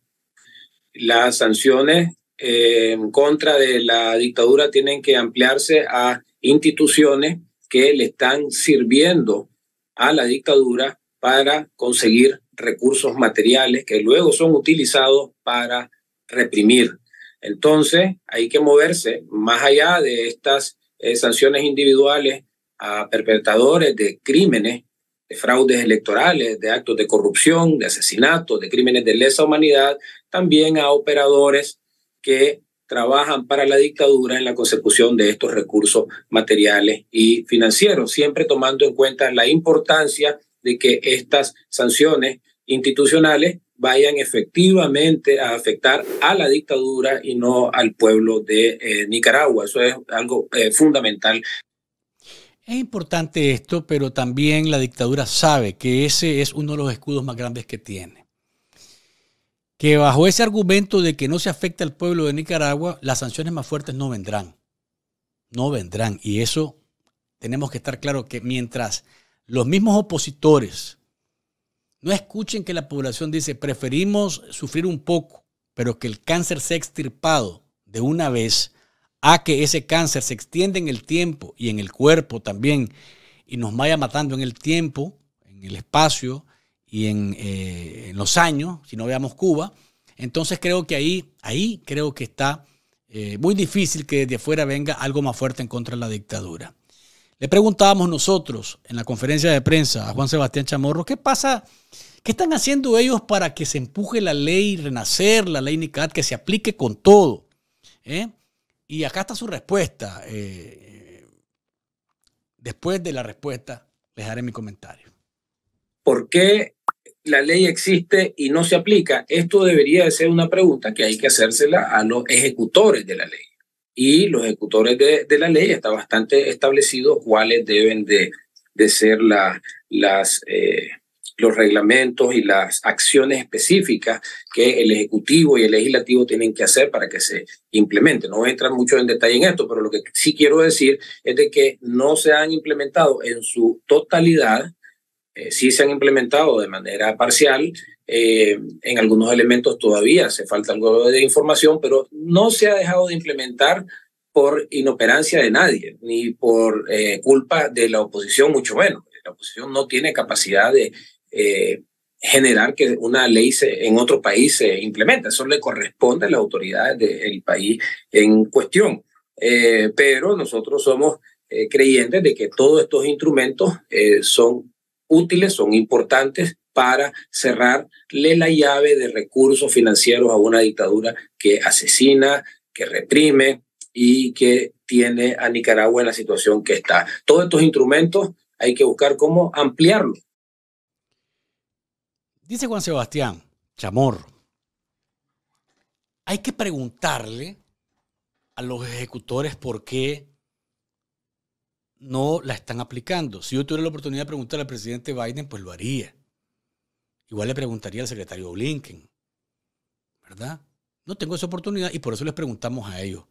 Las sanciones eh, en contra de la dictadura tienen que ampliarse a instituciones que le están sirviendo a la dictadura para conseguir recursos materiales que luego son utilizados para reprimir. Entonces, hay que moverse más allá de estas eh, sanciones individuales a perpetradores de crímenes, de fraudes electorales, de actos de corrupción, de asesinatos, de crímenes de lesa humanidad, también a operadores que trabajan para la dictadura en la consecución de estos recursos materiales y financieros, siempre tomando en cuenta la importancia de que estas sanciones institucionales vayan efectivamente a afectar a la dictadura y no al pueblo de eh, Nicaragua. Eso es algo eh, fundamental es importante esto, pero también la dictadura sabe que ese es uno de los escudos más grandes que tiene. Que bajo ese argumento de que no se afecta al pueblo de Nicaragua, las sanciones más fuertes no vendrán. No vendrán. Y eso tenemos que estar claro que mientras los mismos opositores no escuchen que la población dice preferimos sufrir un poco, pero que el cáncer sea extirpado de una vez, a que ese cáncer se extiende en el tiempo y en el cuerpo también y nos vaya matando en el tiempo, en el espacio y en, eh, los años, si no veamos Cuba, entonces creo que ahí, ahí creo que está eh, muy difícil que desde afuera venga algo más fuerte en contra de la dictadura. Le preguntábamos nosotros en la conferencia de prensa a Juan Sebastián Chamorro, ¿qué pasa? ¿Qué están haciendo ellos para que se empuje la ley Renacer, la ley NICAD, que se aplique con todo? ¿Eh? Y acá está su respuesta. Eh, después de la respuesta, les haré mi comentario. ¿Por qué la ley existe y no se aplica? Esto debería de ser una pregunta que hay que hacérsela a los ejecutores de la ley. Y los ejecutores de, la ley está bastante establecido cuáles deben de, ser la, las... Eh, los reglamentos y las acciones específicas que el Ejecutivo y el Legislativo tienen que hacer para que se implemente. No voy a entrar mucho en detalle en esto, pero lo que sí quiero decir es de que no se han implementado en su totalidad, eh, sí se han implementado de manera parcial, eh, en algunos elementos todavía se falta algo de información, pero no se ha dejado de implementar por inoperancia de nadie, ni por eh, culpa de la oposición, mucho menos. La oposición no tiene capacidad de eh, generar que una ley en otro país se implemente. Eso le corresponde a las autoridades del país en cuestión. Eh, pero nosotros somos eh, creyentes de que todos estos instrumentos son útiles, son importantes para cerrarle la llave de recursos financieros a una dictadura que asesina, que reprime y que tiene a Nicaragua en la situación que está. Todos estos instrumentos hay que buscar cómo ampliarlos Dice Juan Sebastián Chamorro, hay que preguntarle a los ejecutores por qué no la están aplicando. Si yo tuviera la oportunidad de preguntarle al presidente Biden, pues lo haría. Igual le preguntaría al secretario Blinken, ¿verdad? No tengo esa oportunidad y por eso les preguntamos a ellos.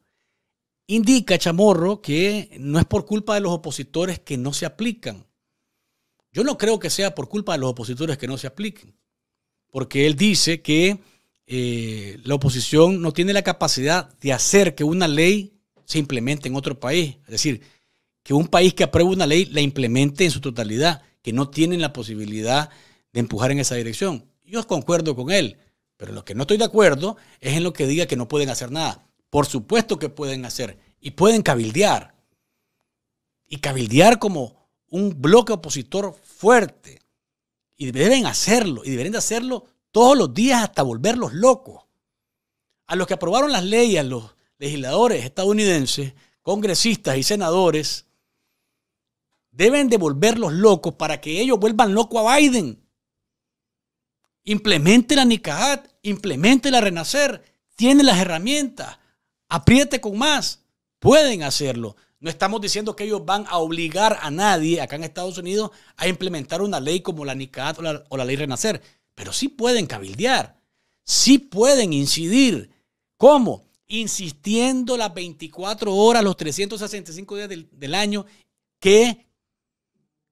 Indica Chamorro que no es por culpa de los opositores que no se aplican. Yo no creo que sea por culpa de los opositores que no se apliquen porque él dice que eh, la oposición no tiene la capacidad de hacer que una ley se implemente en otro país. Es decir, que un país que apruebe una ley la implemente en su totalidad, que no tienen la posibilidad de empujar en esa dirección. Yo concuerdo con él, pero lo que no estoy de acuerdo es en lo que diga que no pueden hacer nada. Por supuesto que pueden hacer y pueden cabildear. Y cabildear como un bloque opositor fuerte y deben hacerlo, y deben de hacerlo todos los días hasta volverlos locos. A los que aprobaron las leyes, a los legisladores estadounidenses, congresistas y senadores, deben de volverlos locos para que ellos vuelvan loco a Biden. Implemente la NICAAT, implemente la Renacer, tiene las herramientas, apriete con más, pueden hacerlo. No estamos diciendo que ellos van a obligar a nadie acá en Estados Unidos a implementar una ley como la NICAT o la, ley Renacer, pero sí pueden cabildear, sí pueden incidir. ¿Cómo? Insistiendo las 24 horas, los 365 días del año, que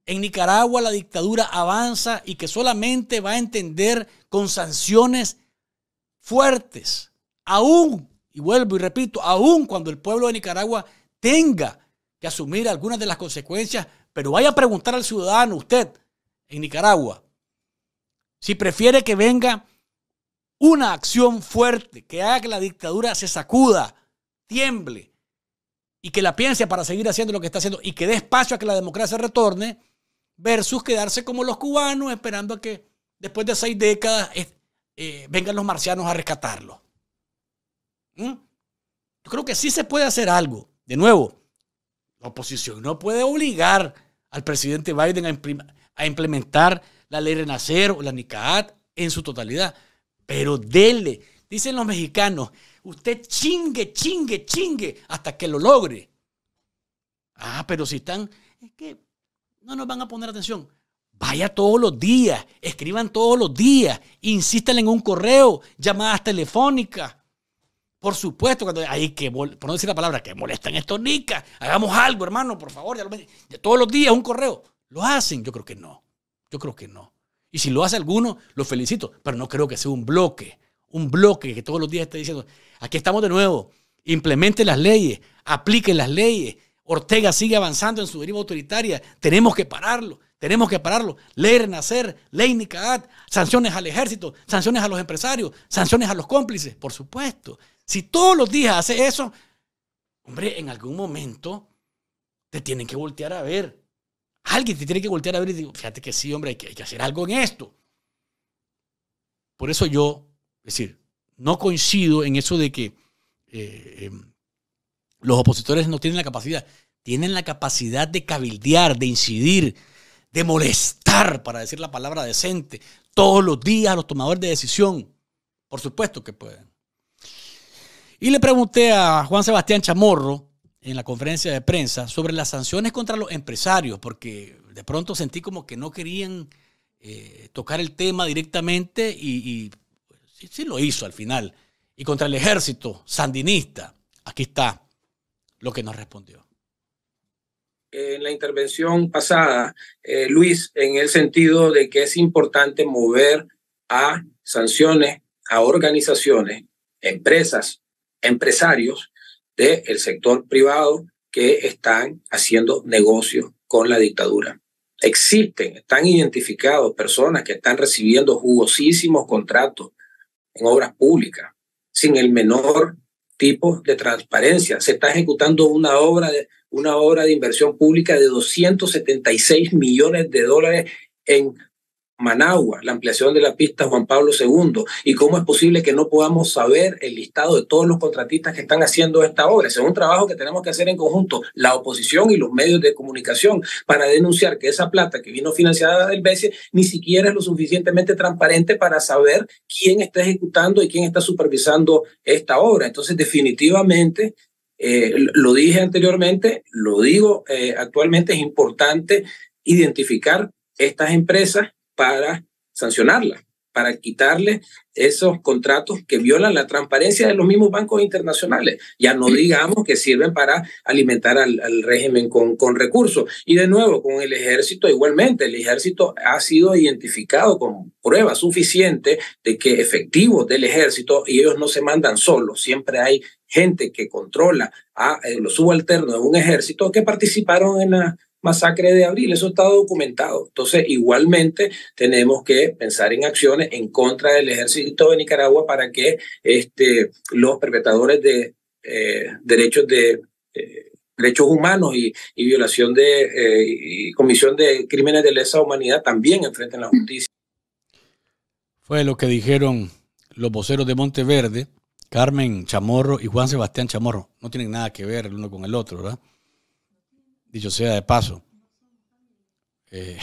en Nicaragua la dictadura avanza y que solamente va a entender con sanciones fuertes, aún, y vuelvo y repito, aún cuando el pueblo de Nicaragua tenga que asumir algunas de las consecuencias, pero vaya a preguntar al ciudadano, usted, en Nicaragua, si prefiere que venga una acción fuerte que haga que la dictadura se sacuda, tiemble y que la piense para seguir haciendo lo que está haciendo y que dé espacio a que la democracia retorne, versus quedarse como los cubanos esperando a que después de seis décadas eh, vengan los marcianos a rescatarlo. ¿Mm? Yo creo que sí se puede hacer algo. De nuevo, la oposición no puede obligar al presidente Biden a, implementar la ley Renacer o la NICAAT en su totalidad. Pero dele, dicen los mexicanos, usted chingue, chingue, chingue hasta que lo logre. Ah, pero si están, es que no nos van a poner atención. Vaya todos los días, escriban todos los días, insistan en un correo, llamadas telefónicas, por supuesto, cuando hay que, por no decir la palabra, que molestan estos nicas, hagamos algo, hermano, por favor, ya todos los días un correo. ¿Lo hacen? Yo creo que no. Yo creo que no. Y si lo hace alguno, lo felicito, pero no creo que sea un bloque, un bloque que todos los días esté diciendo, aquí estamos de nuevo, Implemente las leyes, apliquen las leyes, Ortega sigue avanzando en su deriva autoritaria, tenemos que pararlo, tenemos que pararlo, Leer, nacer, ley NICAAT, sanciones al ejército, sanciones a los empresarios, sanciones a los cómplices, por supuesto, si todos los días haces eso, hombre, en algún momento te tienen que voltear a ver. Alguien te tiene que voltear a ver y digo, fíjate que sí, hombre, hay que, hay que hacer algo en esto. Por eso yo, es decir, no coincido en eso de que eh, eh, los opositores no tienen la capacidad. Tienen la capacidad de cabildear, de incidir, de molestar, para decir la palabra decente, todos los días a los tomadores de decisión. Por supuesto que pueden. Y le pregunté a Juan Sebastián Chamorro en la conferencia de prensa sobre las sanciones contra los empresarios, porque de pronto sentí como que no querían eh, tocar el tema directamente y, pues, sí, lo hizo al final. Y contra el ejército sandinista, aquí está lo que nos respondió en la intervención pasada, eh, Luis, en el sentido de que es importante mover a sanciones a organizaciones, empresas empresarios del sector privado que están haciendo negocios con la dictadura. Existen, están identificados personas que están recibiendo jugosísimos contratos en obras públicas sin el menor tipo de transparencia. Se está ejecutando una obra de, una obra de inversión pública de 276 millones de dólares en Managua, la ampliación de la pista Juan Pablo II, y cómo es posible que no podamos saber el listado de todos los contratistas que están haciendo esta obra. es un trabajo que tenemos que hacer en conjunto, la oposición y los medios de comunicación, para denunciar que esa plata que vino financiada del BCE ni siquiera es lo suficientemente transparente para saber quién está ejecutando y quién está supervisando esta obra. Entonces, definitivamente eh, lo dije anteriormente, lo digo eh, actualmente, es importante identificar estas empresas para sancionarla, para quitarle esos contratos que violan la transparencia de los mismos bancos internacionales. Ya no digamos que sirven para alimentar al, régimen con, con, recursos. Y de nuevo, con el ejército igualmente, el ejército ha sido identificado con prueba suficiente de que efectivos del ejército, y ellos no se mandan solos, siempre hay gente que controla a eh, los subalternos de un ejército que participaron en la masacre de abril. Eso está documentado. Entonces, igualmente tenemos que pensar en acciones en contra del ejército de Nicaragua para que este, los perpetradores de eh, derechos de... Eh, derechos humanos y, y violación de eh, y comisión de crímenes de lesa humanidad también enfrenten la justicia. Fue lo que dijeron los voceros de Monteverde, Carmen Chamorro y Juan Sebastián Chamorro. No tienen nada que ver el uno con el otro, ¿verdad? dicho sea de paso. Eh,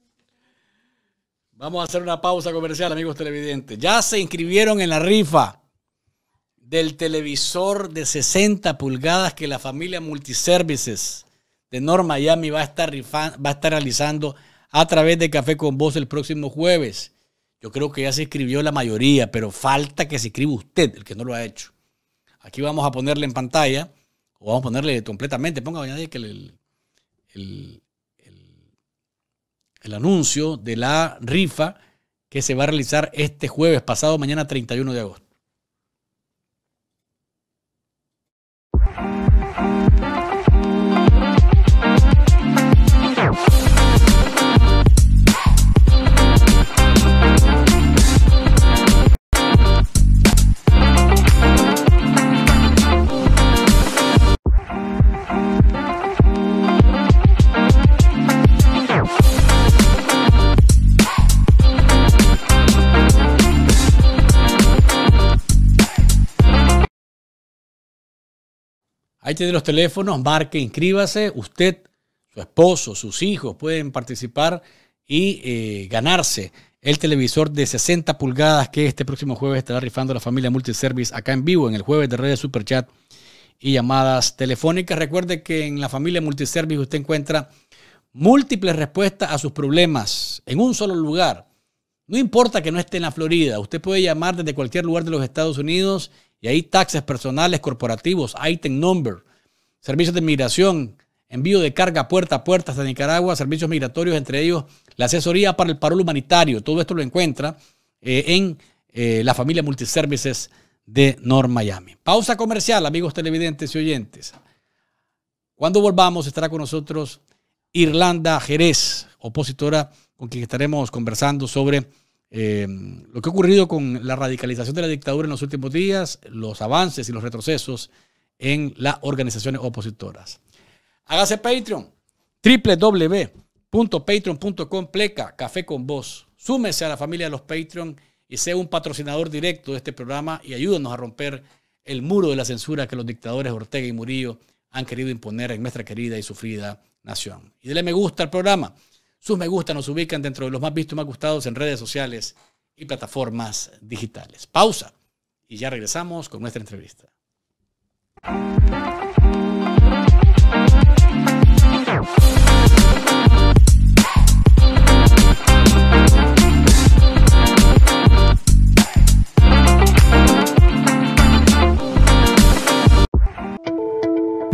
vamos a hacer una pausa comercial, amigos televidentes. Ya se inscribieron en la rifa del televisor de 60 pulgadas que la familia Multiservices de North Miami va a estar, va a estar realizando a través de Café con Vos el próximo jueves. Yo creo que ya se inscribió la mayoría, pero falta que se inscriba usted, el que no lo ha hecho. Aquí vamos a ponerle en pantalla vamos a ponerle completamente, ponga a que el, anuncio de la rifa que se va a realizar este jueves, pasado mañana 31 de agosto. Ahí tiene los teléfonos, marque, inscríbase. Usted, su esposo, sus hijos pueden participar y eh, ganarse el televisor de 60 pulgadas que este próximo jueves estará rifando la familia Multiservice acá en vivo en el jueves de redes Superchat y llamadas telefónicas. Recuerde que en la familia Multiservice usted encuentra múltiples respuestas a sus problemas en un solo lugar. No importa que no esté en la Florida, usted puede llamar desde cualquier lugar de los Estados Unidos y ahí taxes personales, corporativos, item number, servicios de migración, envío de carga puerta a puerta hasta Nicaragua, servicios migratorios, entre ellos la asesoría para el paro humanitario. Todo esto lo encuentra eh, en eh, la familia Multiservices de North Miami. Pausa comercial, amigos televidentes y oyentes. Cuando volvamos estará con nosotros Irlanda Jerez, opositora con quien estaremos conversando sobre eh, lo que ha ocurrido con la radicalización de la dictadura en los últimos días, los avances y los retrocesos en las organizaciones opositoras. Hágase Patreon, www.patreon.com pleca café con vos Súmese a la familia de los Patreon y sea un patrocinador directo de este programa y ayúdanos a romper el muro de la censura que los dictadores Ortega y Murillo han querido imponer en nuestra querida y sufrida nación. Y dele me gusta al programa. Sus me gusta nos ubican dentro de los más vistos y más gustados en redes sociales y plataformas digitales. Pausa y ya regresamos con nuestra entrevista.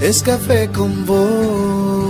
es café con vos.